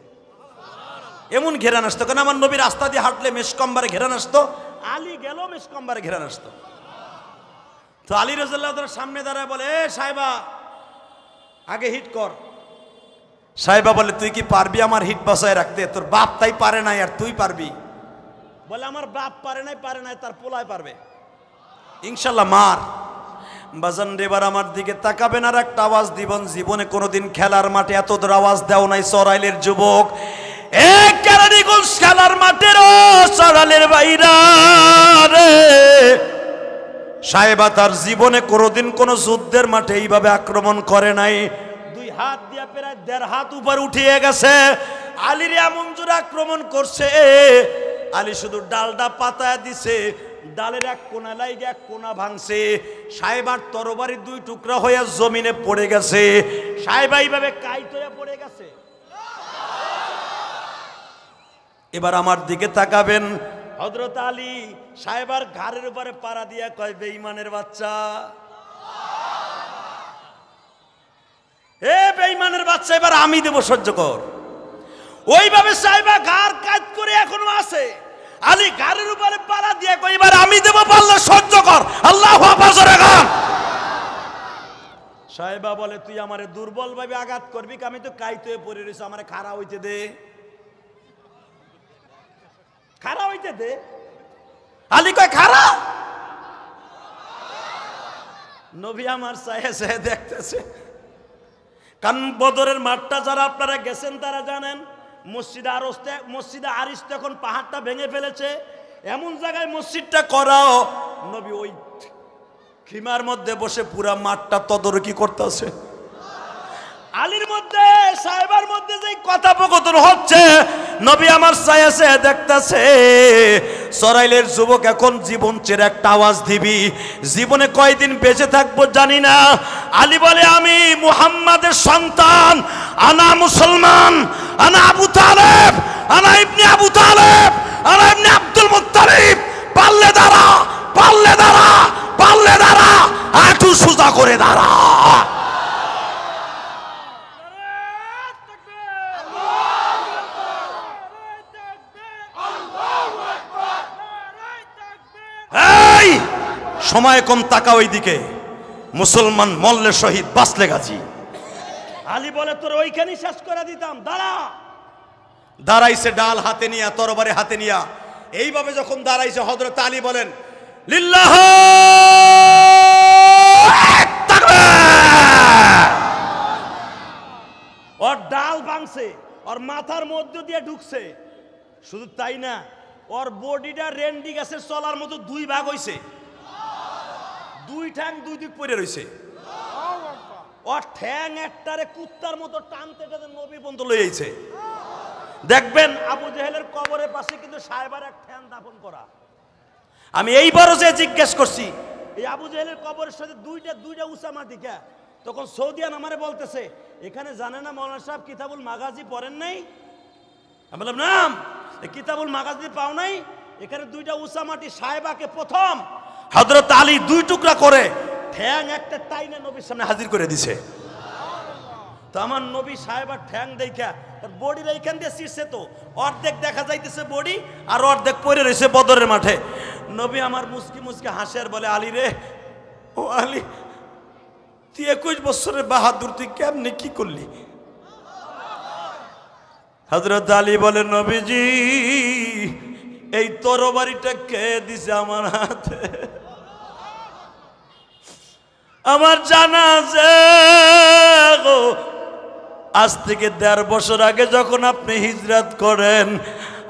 এমন ঘেরা নাস্ত কেন আমার নবী রাস্তা দিয়ে হাঁটলে মেসকম্বারে ঘেরা নাস্ত আলী গেল মেসকম্বারে ঘেরা নাস্ত তো আলী রসুল্লাহ সামনে দাঁড়ায় বলে এ সাহেবা আগে হিট কর সাহেবা বলে তুই কি পারবি আমার হিট বাসায় রাখতে তোর বাপ তাই পারে নাই আর তুই পারবি বলে আমার বাপ পারে নাই পারে নাই তার পোলায় পারবে ইনশাল্লাহ মার বাজন রেবার আমার দিকে তাকাবেন আর একটা আওয়াজ দিবন জীবনে কোনোদিন খেলার মাঠে এত আওয়াজ দেও নাই সরাইলের যুবক এক কেরানীগঞ্জ খেলার মাঠের সরালের বাইরা রে সাহেবা তার জীবনে কোনোদিন কোনো যুদ্ধের মাঠে এইভাবে আক্রমণ করে নাই দুই হাত দিয়া প্রায় দেড় হাত উপর উঠিয়ে গেছে আলির এমন জোর আক্রমণ করছে আলী শুধু ডালটা পাতা দিছে ডালের এক কোনা লাইগে এক কোনা ভাঙছে সাহেবার তরবারি দুই টুকরা হয়ে জমিনে পড়ে গেছে সাহেবা এইভাবে কাইত হয়ে পড়ে গেছে এবার আমার দিকে তাকাবেন হজরত আলী সাহেবার ঘাড়ের উপরে পাড়া দিয়া কয় বেঈমানের বাচ্চা এ বেঈমানের বাচ্চা এবার আমি দেব সহ্য কর ওইভাবে সাহেবা ঘাড় কাজ করে এখনো আছে আলী গাড়ির উপরে পাড়া দিয়ে কই এবার আমি দেব পারলে সহ্য কর আল্লাহ সাহেবা বলে তুই আমারে দুর্বল ভাবে আঘাত করবি আমি তো কাইতে পড়ে রয়েছি আমারে খাড়া হইতে দে খাড়া হইতে দে আলী কয় খাড়া নবী আমার সাহে সাহে দেখতেছে কারণ বদরের মাঠটা যারা আপনারা গেছেন তারা জানেন মসজিদ আরস্তে মসজিদে আরিস তখন পাহাড়টা ভেঙে ফেলেছে এমন জায়গায় মসজিদটা করাও নবী ওই খিমার মধ্যে বসে পুরা মাঠটা তদরকি করতেছে আলীর মধ্যে সাহেবার মধ্যে যে কথাপকথন হচ্ছে নবী আমার সায়াসে দেখতেছে সরাইলের যুবক এখন জীবন চের একটা আওয়াজ দিবি জীবনে কয়দিন বেঁচে থাকবো জানি না আলী বলে আমি মুহাম্মাদের সন্তান আনা মুসলমান আনা আবু তালেব আনা ইবনে আবু তালেব আনা ইবনে আব্দুল মুত্তালিব পাল্লে দাঁড়া পাল্লে দাঁড়া পাল্লে দাঁড়া আটু সোজা করে দাঁড়া ভাই সময় কম তাকা ওই দিকে মুসলমান মল্লের শহীদ বাঁচলে গাজী আলী বলে তোর ওইখানেই শেষ করে দিতাম দাঁড়া দাঁড়াইছে ডাল হাতে নিয়া তরবারে হাতে নিয়া এইভাবে যখন দাঁড়াইছে হজরত আলী বলেন লিল্লাহ ওর ডাল ভাঙছে ওর মাথার মধ্য দিয়ে ঢুকছে শুধু তাই না ওর বডিটা রেন্ডি গাছের চলার মতো দুই ভাগ হয়েছে দুই ঠ্যাং দুই দিক পরে রয়েছে ওর ঠ্যাং একটারে কুত্তার মতো টানতে টানতে নবী পর্যন্ত লয়ে দেখবেন আবু জেহেলের কবরের পাশে কিন্তু সাহেবার এক ঠ্যাং দাফন করা আমি এইবারও যে জিজ্ঞেস করছি এই আবু জেহেলের কবরের সাথে দুইটা দুইটা উঁচা মাটিকা তখন সৌদি আমারে বলতেছে এখানে জানে না মৌলানা সাহেব কিতাবুল মাগাজি পড়েন নাই আমি বললাম না কিতাবুল মাগাজি পাও নাই এখানে দুইটা উষা মাটি সাহেবাকে প্রথম হজরত আলী দুই টুকরা করে ঠ্যাং একটা টাইনে নবীর সামনে হাজির করে দিছে তো আমার নবী সাহেবার ঠ্যাং দেখা তার বডির এইখান দিয়ে শীর্ষে তো অর্ধেক দেখা যাইতেছে বডি আর অর্ধেক পরে রয়েছে বদরের মাঠে নবী আমার মুসকি মুসকি হাসে আর বলে আলী রে ও আলী তুই একুশ বছরের বাহাদুর তুই কেমনি কি করলি হজরত আলী বলে নবীজি এই তরবারিটা কে দিছে আমার হাতে আমার জানা আজ থেকে দেড় বছর আগে যখন আপনি হিজরাত করেন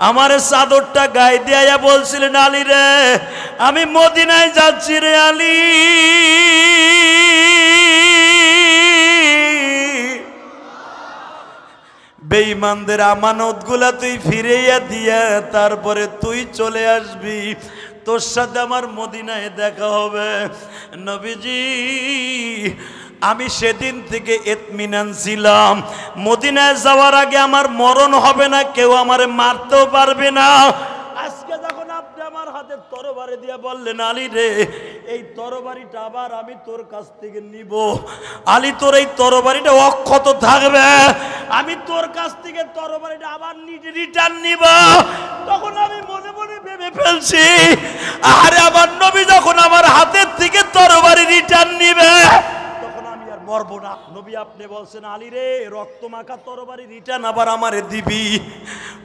আমার চাদরটা গায়ে দিয়ে বলছিলেন আলী রে আমি মদিনায় যাচ্ছি রে আলী বেঈমানদের আমানত গুলা তুই ফিরাইয়া দিয়া তারপরে তুই চলে আসবি তোর সাথে আমার মদিনায় দেখা হবে নবীজি আমি সেদিন থেকে এতমিনান ছিলাম মদিনায় যাওয়ার আগে আমার মরণ হবে না কেউ আমারে মারতেও পারবে না আমার হাতে তরবারি দিয়া বললেন আলী রে এই তরবারিটা আবার আমি তোর কাছ থেকে নিব আলী তোর এই তরবারিটা অক্ষত থাকবে আমি তোর কাছ থেকে তরবারিটা আবার রিটার্ন নিব তখন আমি মনে মনে ভেবে ফেলছি আরে আমার নবী যখন আমার হাতের থেকে তরবারি রিটার্ন নিবে মরবো না নবী আপনি বলছেন আলী রে রক্ত মাখা তরবারি রিটার্ন আবার আমারে দিবি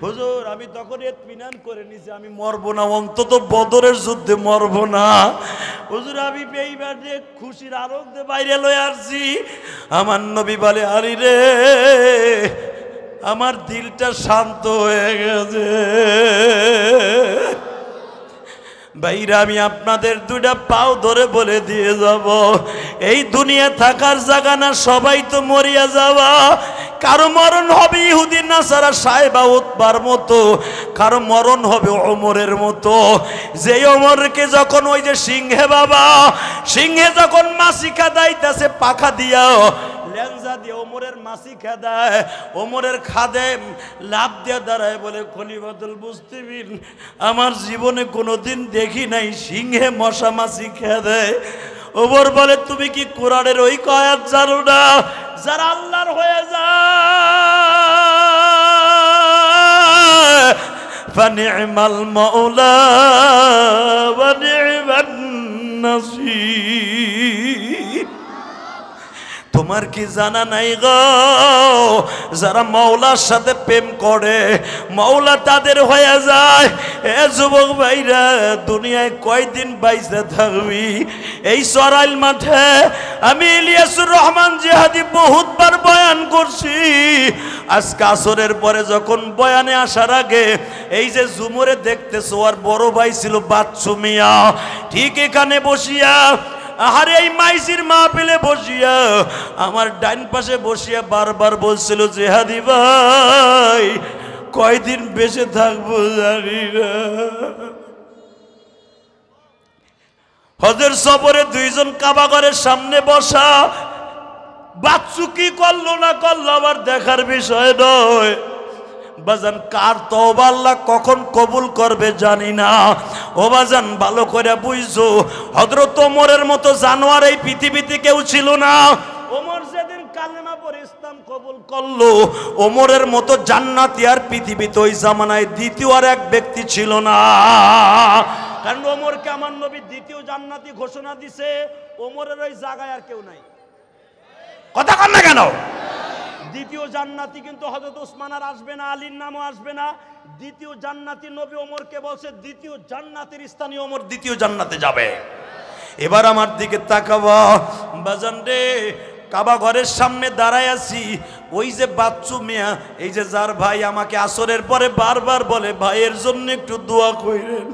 হুজুর আমি তখন এতমিনান করে নিছি আমি মরবো না অন্তত বদরের যুদ্ধে মরবো না হুজুর আমি বেইবার যে খুশির আনন্দে বাইরে লয়ে আসছি আমার নবী বলে আলী রে আমার দিলটা শান্ত হয়ে গেছে ভাইরা আমি আপনাদের দুইটা পাও ধরে বলে দিয়ে যাব এই দুনিয়া থাকার জায়গা না সবাই তো মরিয়া যাওয়া কারো মরণ হবে না সারা সাহেবা উৎবার মতো কারো মরণ হবে অমরের মতো যে অমরকে যখন ওই যে সিংহে বাবা সিংহে যখন মাসিকা দাইতেছে পাখা দিয়াও ল্যাংজা দিয়ে ওমরের মাসি খেদায় ওমরের খাদে লাভ দিয়ে দাঁড়ায় বলে খলিবাদুল বুঝতিবিন আমার জীবনে কোনো দিন দেখি নাই সিংহে মশা মাসি খেদে ওমর বলে তুমি কি কোরআনের ওই কয়াত জানো না যারা আল্লাহর হয়ে যায় ফানিমাল মাওলা ওয়া নাসির তোমার কি জানা নাই গো যারা মাওলার সাথে প্রেম করে মাওলা তাদের হয়ে যায় এ যুবক ভাইরা দুনিয়ায় কয়দিন বাইসে থাকবি এই সরাইল মাঠে আমি ইলিয়াসুর রহমান জিহাদি বহুতবার বয়ান করছি আজকে আসরের পরে যখন বয়ানে আসার আগে এই যে জুমরে দেখতেছো আর বড় ভাই ছিল বাচ্চু মিয়া ঠিক এখানে বসিয়া আহারে এই মাইসির মাহফিলে বসিয়া আমার ডাইন পাশে বসিয়া বারবার বলছিল হাদি ভাই কয়দিন বেঁচে থাকবো জানি না হজের সফরে দুইজন কাবাগরের সামনে বসা বাচ্চু কি করলো না করলো আবার দেখার বিষয় নয় বাজান কার তওবা আল্লাহ কখন কবুল করবে জানি না ও বাজান ভালো করে বুঝছো হযরত ওমরের মতো জানোয়ার এই পৃথিবীতে কেউ ছিল না ওমর যেদিন কালেমা পরে ইসলাম কবুল করলো ওমরের মতো জান্নাতি আর পৃথিবীতে ওই জামানায় দ্বিতীয় আর এক ব্যক্তি ছিল না কারণ ওমরকে আমার নবী দ্বিতীয় জান্নাতি ঘোষণা দিছে ওমরের ওই জায়গায় আর কেউ নাই কথা কন না কেন দ্বিতীয় জান্নাতি কিন্তু হজরত ওসমান আর আসবে না আলীর নামও আসবে না দ্বিতীয় জান্নাতি নবী ওমরকে বলছে দ্বিতীয় জান্নাতির স্থানীয় ওমর দ্বিতীয় জান্নাতে যাবে এবার আমার দিকে তাকাবো বাজান রে কাবা ঘরের সামনে দাঁড়ায় আছি ওই যে বাচ্চু মেয়া এই যে যার ভাই আমাকে আসরের পরে বারবার বলে ভাইয়ের জন্য একটু দোয়া কইরেন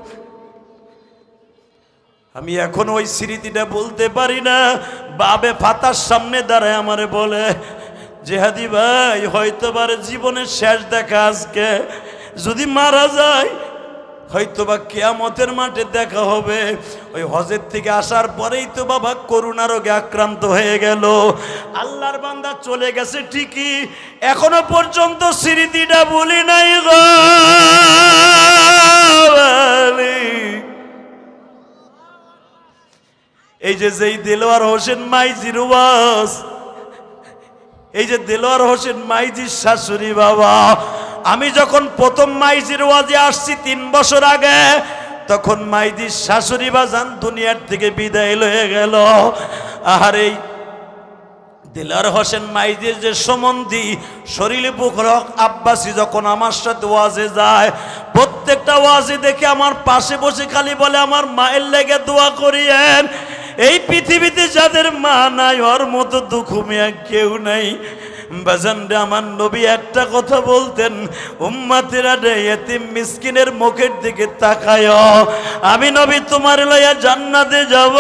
আমি এখন ওই স্মৃতিটা বলতে পারি না বাবে ফাতার সামনে দাঁড়ায় আমারে বলে জেহাদি ভাই হয়তো জীবনের শেষ দেখা আজকে যদি মারা যায় হয়তো বা কেয়ামতের মাঠে দেখা হবে ওই হজের থেকে আসার পরেই তো বাবা করুণা রোগে আক্রান্ত হয়ে গেল আল্লাহর বান্দা চলে গেছে ঠিকই এখনো পর্যন্ত স্মৃতিটা বলি নাই এই যে যেই দেলোয়ার হোসেন মাই জিরুবাস এই যে দেলোয়ার হোসেন মাইজির শাশুড়ি বাবা আমি যখন প্রথম মাইজির ওয়াজে আসছি তিন বছর আগে তখন মাইজির শাশুড়ি বাজান দুনিয়ার থেকে বিদায় লয়ে গেল আর এই দিলার হোসেন মাইজির যে সম্বন্ধী শরীর বুকরক আব্বাসি যখন আমার সাথে ওয়াজে যায় প্রত্যেকটা ওয়াজে দেখে আমার পাশে বসে খালি বলে আমার মায়ের লেগে দোয়া করিয়েন এই পৃথিবীতে যাদের মা নাই ওর মতো দুঃখমিয়া কেউ নাই আমার নবী একটা কথা বলতেন উম্মাতেরা এতিম মিসকিনের মুখের দিকে তাকায় আমি নবী তোমার লয়া জান্নাতে যাব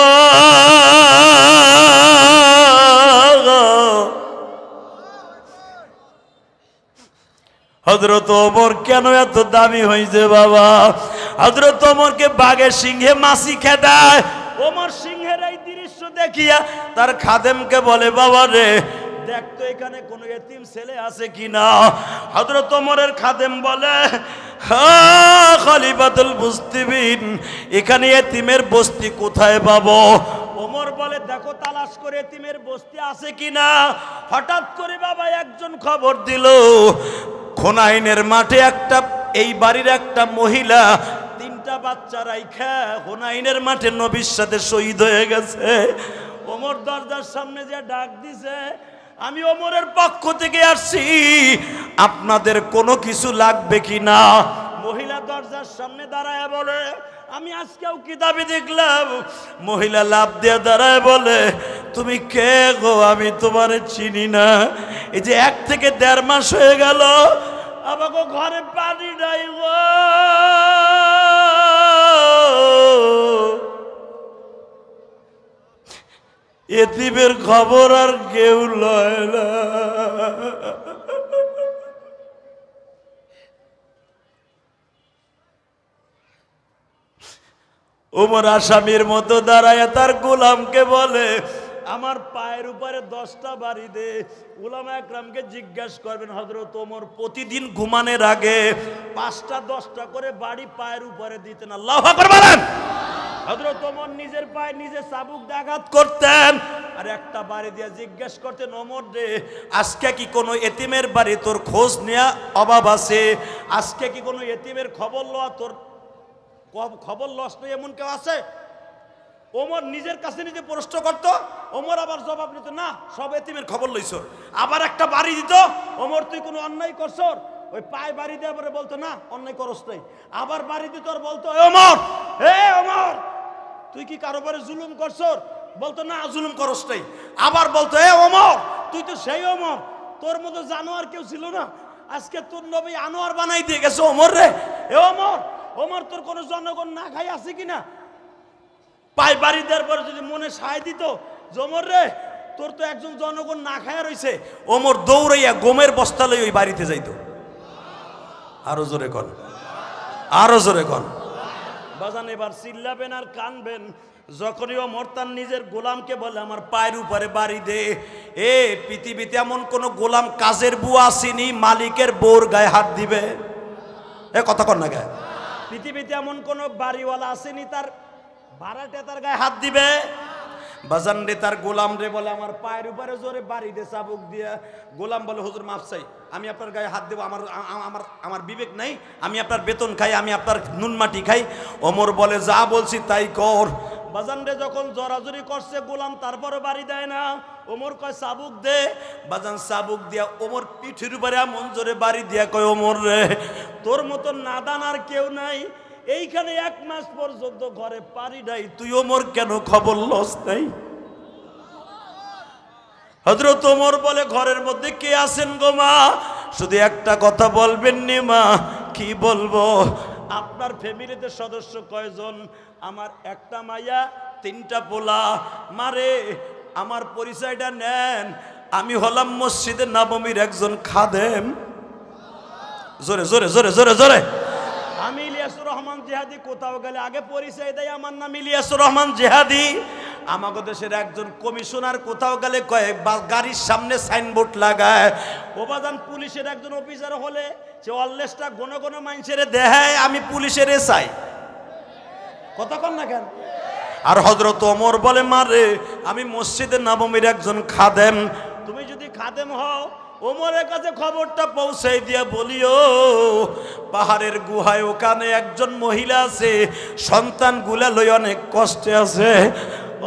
হজরত ওমর কেন এত দামি হয়েছে বাবা হজরত ওমরকে বাঘে সিংহে মাসি খেদায় ওমর সিংহ দেখিয়া তার খাদেমকে বলে বাবা রে দেখ তো এখানে কোন এতিম ছেলে আছে কিনা না হজরত ওমরের খাদেম বলে খলিফাতুল বুস্তিবিন এখানে এতিমের বস্তি কোথায় পাবো ওমর বলে দেখো তালাশ করে এতিমের বস্তি আছে কিনা হঠাৎ করে বাবা একজন খবর দিল খোনাইনের মাঠে একটা এই বাড়ির একটা মহিলা দুইটা বাচ্চা রাইখা হোনাইনের মাঠে নবীর সাথে শহীদ হয়ে গেছে ওমর দরজার সামনে যে ডাক দিছে আমি ওমরের পক্ষ থেকে আসছি আপনাদের কোনো কিছু লাগবে কি না মহিলা দরজার সামনে দাঁড়ায় বলে আমি আজকেও কিতাবে দেখলাম মহিলা লাভ দিয়ে দাঁড়ায় বলে তুমি কে গো আমি তোমারে চিনি না এই যে এক থেকে দেড় মাস হয়ে গেল আমাকে ঘরে পানি নাই গো এতিমের খবর আর কেউ লয় না ওমর আসামির মতো দাঁড়ায় তার গোলামকে বলে আমার পায়ের উপরে দশটা বাড়ি দে উলামা একরামকে জিজ্ঞাস করবেন হজরত তোমর প্রতিদিন ঘুমানের আগে পাঁচটা দশটা করে বাড়ি পায়ের উপরে দিতেন আল্লাহ করবেন হজরত ওমর নিজের পায়ে নিজে চাবুক আঘাত করতেন আর একটা বাড়ি দিয়ে জিজ্ঞেস করতেন ওমর রে আজকে কি কোনো এতিমের বাড়ি তোর খোঁজ নেয়া অভাব আছে আজকে কি কোনো এতিমের খবর লওয়া তোর খবর লস নেই এমন কেউ আছে ওমর নিজের কাছে নিজে প্রশ্ন করত ওমর আবার জবাব নিত না সব এতিমের খবর লইছর আবার একটা বাড়ি দিত ওমর তুই কোনো অন্যায় করছর ওই পায়ে বাড়ি দেওয়ার পরে বলতো না অন্যায় করস নাই আবার বাড়ি দিত আর বলতো ওমর হে ওমর তুই কি কারো পরে জুলুম করছর বলতো না জুলুম করস নাই আবার বলতো হে ওমর তুই তো সেই ওমর তোর মতো জানোয়ার কেউ ছিল না আজকে তোর নবী আনোয়ার বানাই দিয়ে গেছে ওমর রে এ ওমর ওমর তোর কোনো জনগণ না খাই আছে কিনা পাই বাড়ি দেওয়ার পরে যদি মনে সায় দিত জমর রে তোর তো একজন জনগণ না খায়া রয়েছে ওমর দৌড়াইয়া গমের বস্তা লই ওই বাড়িতে যাইত আরো জোরে কন আরো জোরে কন বাজান এবার চিল্লাবেন আর কানবেন যখনই ওমর তার নিজের গোলামকে বলে আমার পায়ের উপরে বাড়ি দে এ পৃথিবীতে এমন কোন গোলাম কাজের বুয়া আসেনি মালিকের বোর গায়ে হাত দিবে এ কথা কন না গায়ে পৃথিবীতে এমন কোন বাড়িওয়ালা আসেনি তার ভাড়াটে তার গায়ে হাত দিবে বাজান রে তার গোলাম রে বলে আমার পায়ের উপরে জোরে বাড়ি দে চাবুক দিয়ে গোলাম বলে হুজুর মাফ চাই আমি আপনার গায়ে হাত দেবো আমার আমার আমার বিবেক নাই আমি আপনার বেতন খাই আমি আপনার নুন মাটি খাই ওমর বলে যা বলছি তাই কর বাজান রে যখন জরাজরি করছে গোলাম তারপরে বাড়ি দেয় না ওমর কয় চাবুক দে বাজান চাবুক দিয়া ওমর পিঠের উপরে মঞ্জরে বাড়ি দিয়া কয় ওমর রে তোর মতন নাদান আর কেউ নাই এইখানে এক মাস পর্যন্ত ঘরে পারি নাই তুই ওমর কেন খবর লস নাই হজরত ওমর বলে ঘরের মধ্যে কে আছেন গো মা শুধু একটা কথা বলবেন নি মা কি বলবো আপনার ফ্যামিলিতে সদস্য কয়জন আমার একটা মাইয়া তিনটা পোলা মারে আমার পরিচয়টা নেন আমি হলাম মসজিদের নবমীর একজন খাদেম জোরে জোরে জোরে জোরে জোরে আমি ইলিয়াসুর রহমান জেহাদি কোথাও গেলে আগে পরিচয় দেয় আমার নাম ইলিয়াসুর রহমান জেহাদি আমাকে দেশের একজন কমিশনার কোথাও গেলে কয়ে গাড়ির সামনে সাইনবোর্ড লাগায় উপাদান পুলিশের একজন অফিসার হলে সে অললেসটা গণ গণ মানুষের দেহায় আমি পুলিশের এসাই কতক্ষণ না কেন আর হজরত অমর বলে মারে আমি মসজিদে নবমীর একজন খাদেম তুমি যদি খাদেম হও ওমরের কাছে খবরটা পৌঁছাই দিয়া বলিও পাহাড়ের গুহায় ওখানে একজন মহিলা আছে সন্তান গুলা লই অনেক কষ্টে আছে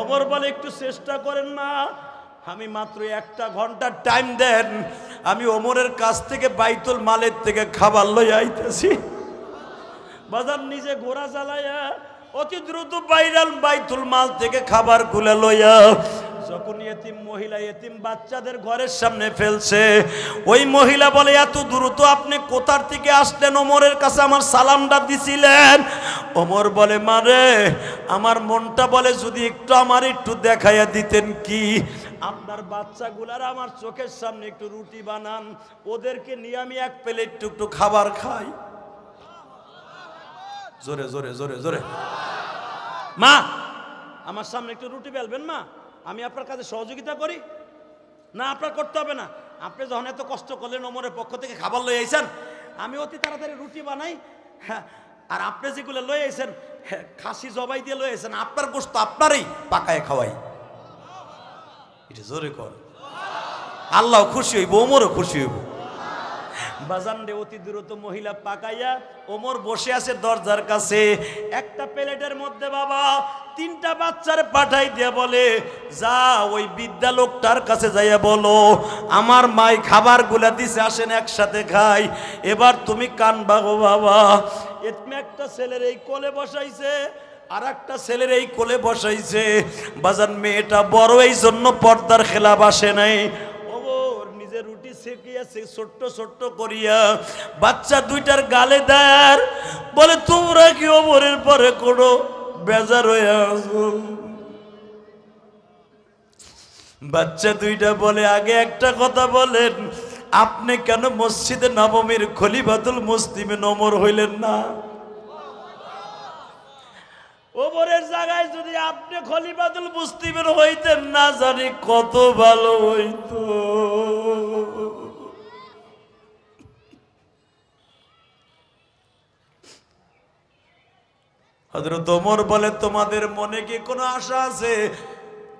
ওমর বলে একটু চেষ্টা করেন না আমি মাত্র একটা ঘন্টার টাইম দেন আমি ওমরের কাছ থেকে বাইতুল মালের থেকে খাবার লই আইতেছি বাজার নিজে ঘোড়া চালাইয়া অতি দ্রুত বাইরাল বাইতুল মাল থেকে খাবার গুলা লইয়া যখন এতিম মহিলা এতিম বাচ্চাদের ঘরের সামনে ফেলছে ওই মহিলা বলে এত দ্রুত আপনি কোথার থেকে আসলেন ওমরের কাছে আমার সালামটা দিছিলেন ওমর বলে মারে আমার মনটা বলে যদি একটু আমার একটু দেখাইয়া দিতেন কি আপনার বাচ্চাগুলার আমার চোখের সামনে একটু রুটি বানান ওদেরকে নিয়ে আমি এক প্লেট একটু একটু খাবার খাই জোরে জোরে জোরে জোরে মা আমার সামনে একটু রুটি বেলবেন মা আমি আপনার কাছে সহযোগিতা করি না আপনার করতে হবে না আপনি যখন এত কষ্ট করলেন ওমরের পক্ষ থেকে খাবার লয়ে আইসেন আমি অতি তাড়াতাড়ি রুটি বানাই হ্যাঁ আর আপনি যেগুলো লয়ে আইসেন হ্যাঁ, খাসি জবাই দিয়ে লয়ে আইসেন আপনার গোস্ত আপনারই পাকায় খাওয়াই এটা জোরে কর আল্লাহ খুশি হইব ওমরও খুশি হইব বাজান রে অতি দ্রুত মহিলা পাকাইয়া ওমর বসে আছে দরজার কাছে একটা প্লেটের মধ্যে বাবা তিনটা বাচ্চার পাঠাই দিয়ে বলে যা ওই বিদ্যা লোকটার কাছে যাইয়া বলো আমার মাই খাবার গুলা দিছে আসেন একসাথে খাই এবার তুমি কান বাগো বাবা এতমে একটা ছেলের এই কোলে বসাইছে আর একটা ছেলের এই কোলে বসাইছে বাজান মেয়েটা বড় এই জন্য পর্দার খেলা বাসে নাই হইয়াছে ছোট্ট ছোট্ট করিয়া বাচ্চা দুইটার গালে দেয় বলে তোমরা কি অমরের পরে কোনো বেজার হয়ে বাচ্চা দুইটা বলে আগে একটা কথা বলেন আপনি কেন মসজিদে নবমীর খলিবাতুল মুসলিমে নমর হইলেন না ওপরের জায়গায় যদি আপনি খলিফাতুল মুসলিমের হইতেন না জানি কত ভালো হইতো হজরত ওমর বলে তোমাদের মনে কি কোনো আশা আছে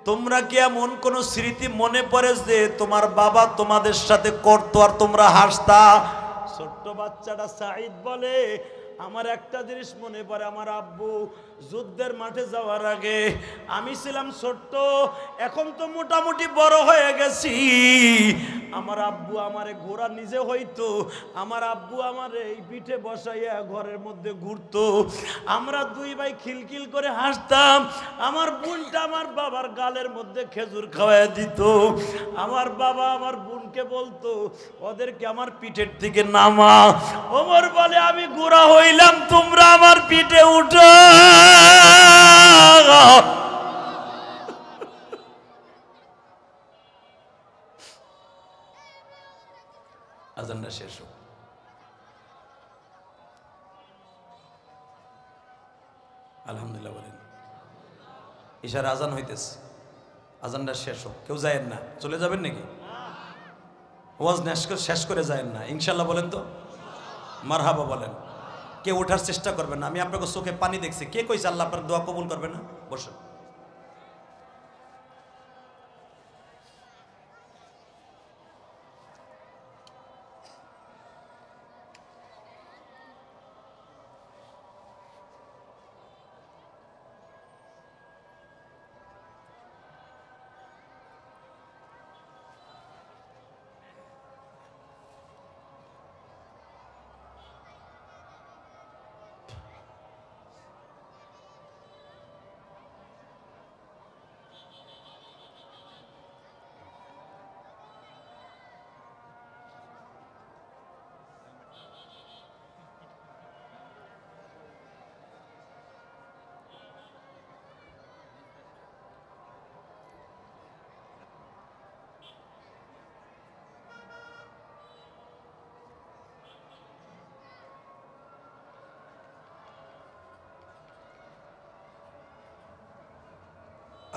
তোমরা কি এমন কোনো স্মৃতি মনে পড়ে যে তোমার বাবা তোমাদের সাথে করতো আর তোমরা হাসতা ছোট্ট বাচ্চাটা সাইদ বলে আমার একটা জিনিস মনে পড়ে আমার আব্বু যুদ্ধের মাঠে যাওয়ার আগে আমি ছিলাম ছোট্ট এখন তো মোটামুটি বড় হয়ে গেছি আমার আব্বু আমারে ঘোড়া নিজে হইতো আমার আব্বু আমার এই পিঠে বসাইয়া ঘরের মধ্যে ঘুরতো আমরা দুই ভাই খিলখিল করে হাসতাম আমার বোনটা আমার বাবার গালের মধ্যে খেজুর খাওয়াই দিত আমার বাবা আমার বোনকে বলতো ওদেরকে আমার পিঠের থেকে নামা ওমর বলে আমি ঘোড়া হইলাম তোমরা আমার পিঠে উঠো আলহামদুলিল্লাহ বলেন ইশার আজান হইতেছে আজানটা শেষ হোক কেউ যায়েন না চলে যাবেন নাকি ওয়াজ শেষ করে যায়েন না ইনশাল্লাহ বলেন তো মারহাবা বলেন কেউ ওঠার চেষ্টা করবে না আমি আপনাকে চোখে পানি দেখছি কে কইছে আল্লাহ আপনার দোয়া কবুল করবে না বসুন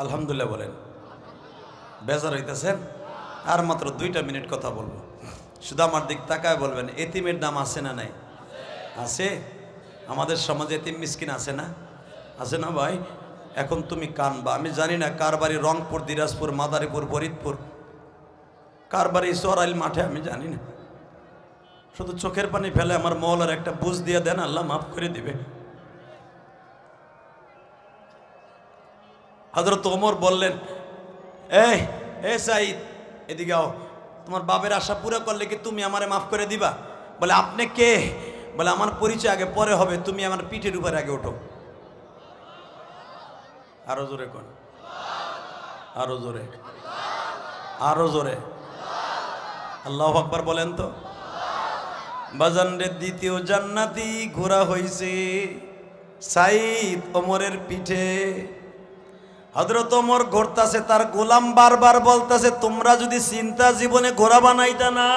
আলহামদুলিল্লাহ বলেন বেজার হইতেছেন আর মাত্র দুইটা মিনিট কথা বলবো শুধু আমার দিক তাকায় বলবেন এতিমের দাম আছে না নাই আছে আমাদের সমাজে এতিম মিসকিন আছে না আছে না ভাই এখন তুমি কানবা আমি জানি না কার বাড়ি রংপুর দিনাজপুর মাদারীপুর ফরিদপুর কার বাড়ি সরাইল মাঠে আমি জানি না শুধু চোখের পানি ফেলে আমার মহলার একটা বুঝ দিয়ে দেন আল্লাহ মাফ করে দিবে হজরত ওমর বললেন এই এ সাইদ এদিকে আও তোমার বাবের আশা পুরো করলে কি তুমি আমারে মাফ করে দিবা বলে আপনি কে বলে আমার পরিচয় আগে পরে হবে তুমি আমার পিঠের উপরে আগে ওঠো আরো জোরে কোন আরো জোরে আরো জোরে আল্লাহ আকবর বলেন তো বাজানরের দ্বিতীয় জান্নাতি ঘোরা হয়েছে সাইদ ওমরের পিঠে হজরত ওমর ঘোরতাছে তার গোলাম বারবার বলতাছে তোমরা যদি চিন্তা জীবনে ঘোরা বানাইত না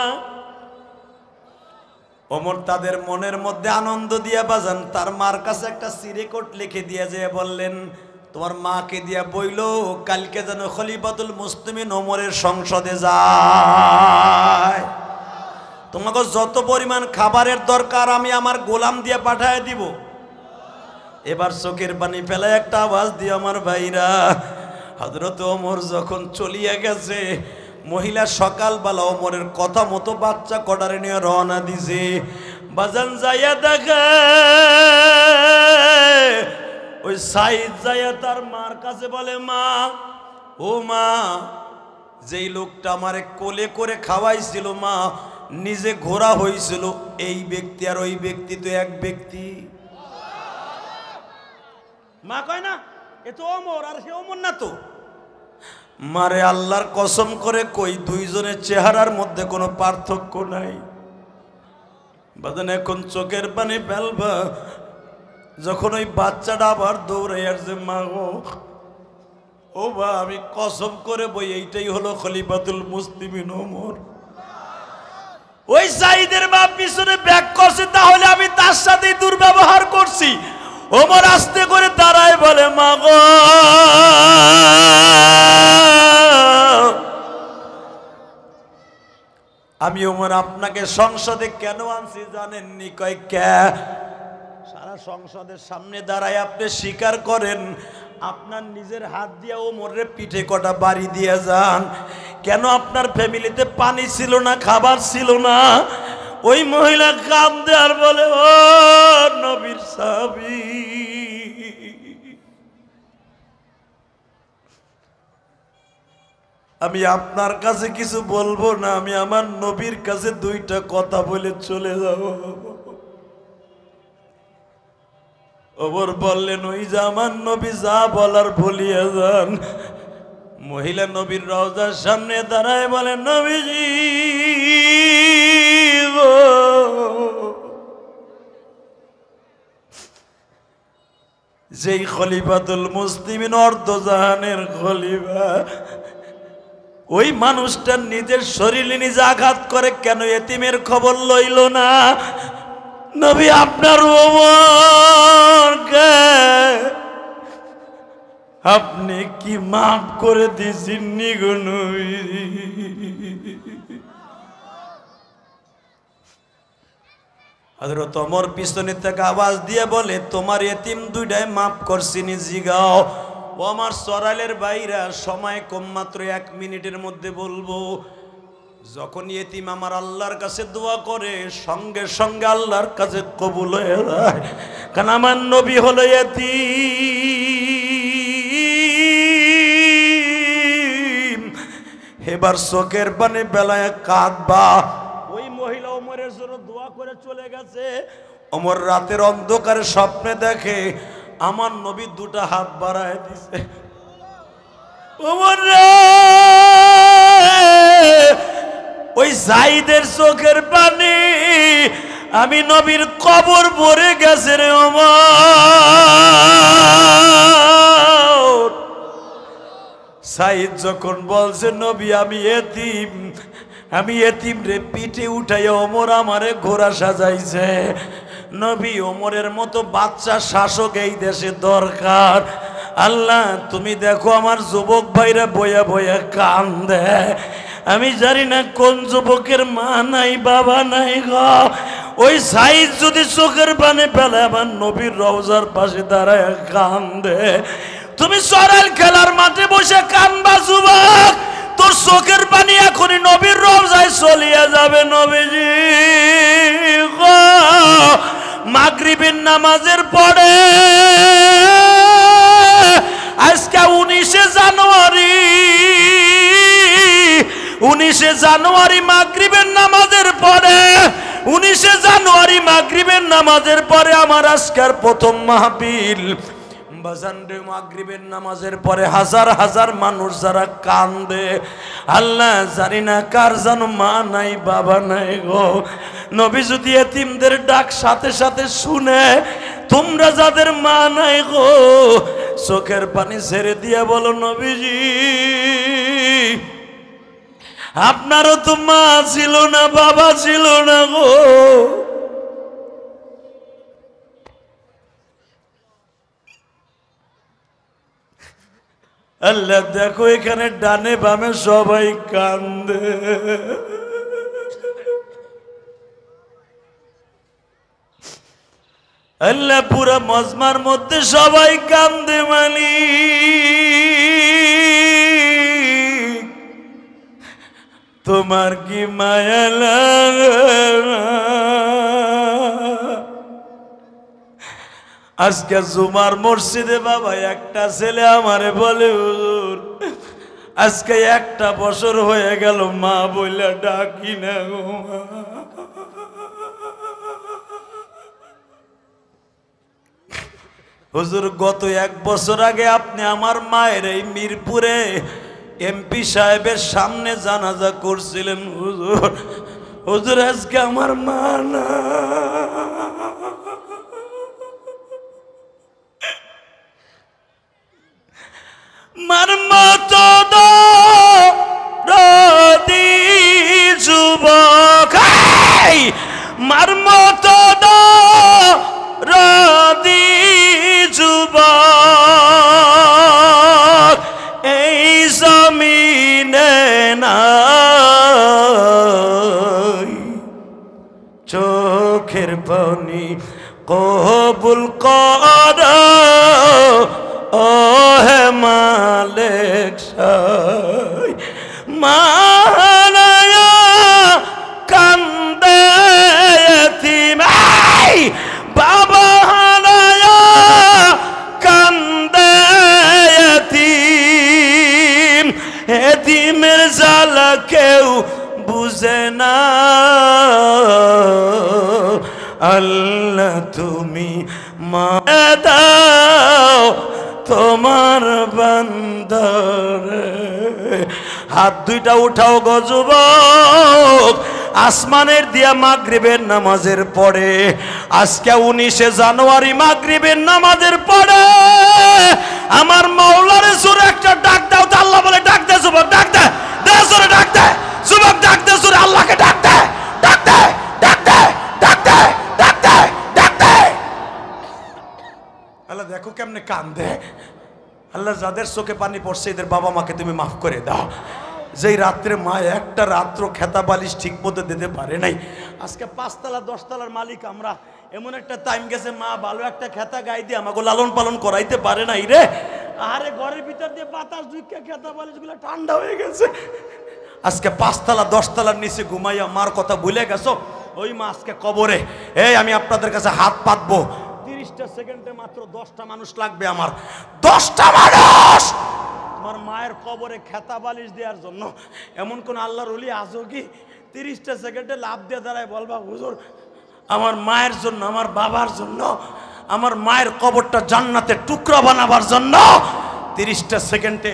ওমর তাদের মনের মধ্যে আনন্দ দিয়া বাজান তার মার কাছে একটা সিরেকট লিখে দিয়া যে বললেন তোমার মাকে দিয়া বইল কালকে যেন খলিফাতুল মুসলিমিন ওমরের সংসদে যায় তোমাকে যত পরিমাণ খাবারের দরকার আমি আমার গোলাম দিয়ে পাঠায় দিব এবার চোখের পানি ফেলে একটা আওয়াজ দিয়ে আমার ভাইরা হজরত ওমর যখন চলিয়া গেছে মহিলা সকালবেলা ওমরের কথা মতো বাচ্চা কটারে নিয়ে রওনা দিছে বাজান যাইয়া দেখা ওই সাইদ যাইয়া তার মার কাছে বলে মা ও মা যেই লোকটা আমারে কোলে করে খাওয়াইছিল মা নিজে ঘোরা হয়েছিল এই ব্যক্তি আর ওই ব্যক্তি তো এক ব্যক্তি মা কয় না এ তো অমর আর সে অমর না তো মারে আল্লাহর কসম করে কই দুইজনের চেহারার মধ্যে কোনো পার্থক্য নাই বাদন এখন চোখের পানি ফেলবা যখন ওই বাচ্চাটা আবার দৌড়ে আসছে মা গো ও বা আমি কসম করে বই এইটাই হলো খলিফাতুল মুসলিমিন ওমর ওই সাইদের বাপ পিছনে ব্যাগ করছে তাহলে আমি তার সাথেই দুর্ব্যবহার করছি ওমর আস্তে করে দাঁড়ায় বলে মাগ আমি ওমর আপনাকে সংসদে কেন আনছি জানেননি কয় ক্যা সারা সংসদের সামনে দাঁড়ায় আপনি স্বীকার করেন আপনার নিজের হাত দিয়ে ওমরের পিঠে কটা বাড়ি দিয়ে যান কেন আপনার ফ্যামিলিতে পানি ছিল না খাবার ছিল না ওই মহিলা কাম দেওয়ার বলে ও নবীর সাবি আমি আপনার কাছে কিছু বলবো না আমি আমার নবীর কাছে দুইটা কথা বলে চলে যাব ওবর বললেন ওই যে আমার নবী যা বলার ভুলিয়া যান মহিলা নবীর রওজার সামনে দাঁড়ায় বলেন নবীজি দিব যেই খলিফাতুল মুসলিমিন অর্ধজাহানের খলিফা ওই মানুষটার নিজের শরীরে নিজে আঘাত করে কেন এতিমের খবর লইল না নবী আপনার আপনি কি মাফ করে দিয়েছেন নিগুনুই হজরত অমর পিছনে থেকে আওয়াজ দিয়ে বলে তোমার এতিম দুইটাই মাফ নিজি জিগাও ও আমার সরালের বাইরা সময় কম মাত্র এক মিনিটের মধ্যে বলবো যখন এতিম আমার আল্লাহর কাছে দোয়া করে সঙ্গে সঙ্গে আল্লাহর কাছে কবুল হয়ে যায় কারণ আমার নবী হল এতিম এবার চোখের পানে বেলায় কাঁদবা মহিলা ওমরের জন্য দোয়া করে চলে গেছে ওমর রাতের অন্ধকারে স্বপ্নে দেখে আমার নবী দুটা হাত বাড়ায় দিছে ওমর ওই জাইদের চোখের পানি আমি নবীর কবর ভরে গেছে রে ওমর সাইদ যখন বলছে নবী আমি এতিম আমি এতিম রে পিঠে উঠাই অমর আমারে ঘোরা সাজাইছে নবী ওমরের মতো বাচ্চা শাসক এই দেশে দরকার আল্লাহ তুমি দেখো আমার যুবক ভাইরা বয়া বয়া কান দেয় আমি জানি না কোন যুবকের মা নাই বাবা নাই গ ওই সাইজ যদি চোখের পানে ফেলে আমার নবীর রওজার পাশে দাঁড়ায় কান দে তুমি সরাইল খেলার মাঠে বসে বা যুবক তোর চোখের পানি এখনই নবীর রোজায় চলিয়া যাবে নবীজি মাগরিবের নামাজের পরে আজকে উনিশে জানুয়ারি উনিশে জানুয়ারি মাগরিবের নামাজের পরে উনিশে জানুয়ারি মাগরিবের নামাজের পরে আমার আজকের প্রথম মাহবিল বাজান রে মাগরিবের নামাজের পরে হাজার হাজার মানুষ যারা কান্দে আল্লাহ জানি না কার যেন মা নাই বাবা নাই গো নবী যদি এতিমদের ডাক সাথে সাথে শুনে তোমরা যাদের মা নাই গো চোখের পানি ছেড়ে দিয়ে বলো নবীজি আপনারও তো মা ছিল না বাবা ছিল না গো আল্লাহ দেখো এখানে ডানে বামে সবাই কান্দে আল্লাহ পুরা মজমার মধ্যে সবাই কান্দে মানি তোমার কি মায়ালা আজকে জুমার মসজিদে বাবা একটা ছেলে আমারে বলে হুজুর আজকে একটা বছর হয়ে গেল মা বইলা ডাকি না গো হুজুর গত এক বছর আগে আপনি আমার মায়ের এই মিরপুরে এমপি সাহেবের সামনে জানাজা করছিলেন হুজুর হুজুর আজকে আমার মা না মর্ম চোদ রদি যুবক মর্ম চোদ রদি যুবক এই জমিনে না চোখের পানি কোহ আল্লাহ তুমি মা দাও তোমার বান্দর হাত দুইটা উঠাও গজব আসমানের দিয়া মাগরিবের নামাজের পরে আজকে উনিশে জানুয়ারি মাগরিবের নামাজের পরে আমার মাওলারে সুরে একটা ডাক দাও তাল্লা বলে ডাক দেয় ডাক দেয় সুরে ডাক দেয় কান্দে আল্লাহ যাদের চোখে পানি পড়ছে এদের বাবা মাকে তুমি মাফ করে দাও যেই রাত্রে মা একটা রাত্র খেতা বালিশ ঠিক মতো দিতে পারে নাই আজকে পাঁচতলা দশতলার মালিক আমরা এমন একটা টাইম গেছে মা ভালো একটা খেতা গাই দিয়ে আমাকে লালন পালন করাইতে পারে নাই রে আরে ঘরের ভিতর দিয়ে বাতাস ঢুকে খেতা বালিশগুলো ঠান্ডা হয়ে গেছে আজকে পাঁচতলা দশতলার নিচে ঘুমাইয়া মার কথা ভুলে গেছো ওই মা আজকে কবরে এই আমি আপনাদের কাছে হাত পাতবো প্রতিটা সেকেন্ডে মাত্র দশটা মানুষ লাগবে আমার দশটা মানুষ আমার মায়ের কবরে খেতা বালিশ দেওয়ার জন্য এমন কোন আল্লাহর অলি আজও কি তিরিশটা সেকেন্ডে লাভ দিয়ে দাঁড়ায় বলবা হুজুর আমার মায়ের জন্য আমার বাবার জন্য আমার মায়ের কবরটা জান্নাতে টুকরা বানাবার জন্য তিরিশটা সেকেন্ডে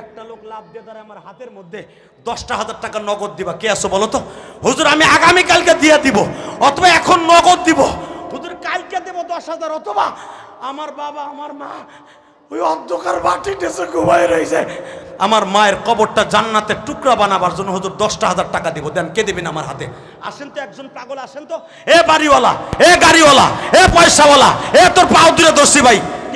একটা লোক লাভ দিয়ে দ্বারা আমার হাতের মধ্যে দশটা হাজার টাকা নগদ দিবা কে আসো বলো তো হুজুর আমি আগামীকালকে দিয়ে দিব অথবা এখন নগদ দিব কালকে দেবো দশ হাজার অথবা আমার বাবা আমার মা ওই অন্ধকার বাটি ডেসে ঘুমায় রয়েছে আমার মায়ের কবরটা জান্নাতের টুকরা বানাবার জন্য হজুর দশটা হাজার টাকা দিব দেন কে দেবেন আমার হাতে আসেন তো একজন পাগল আসেন তো এ বাড়িওয়ালা এ গাড়িওয়ালা এ পয়সাওয়ালা এ তোর পাও দূরে দোষী ভাই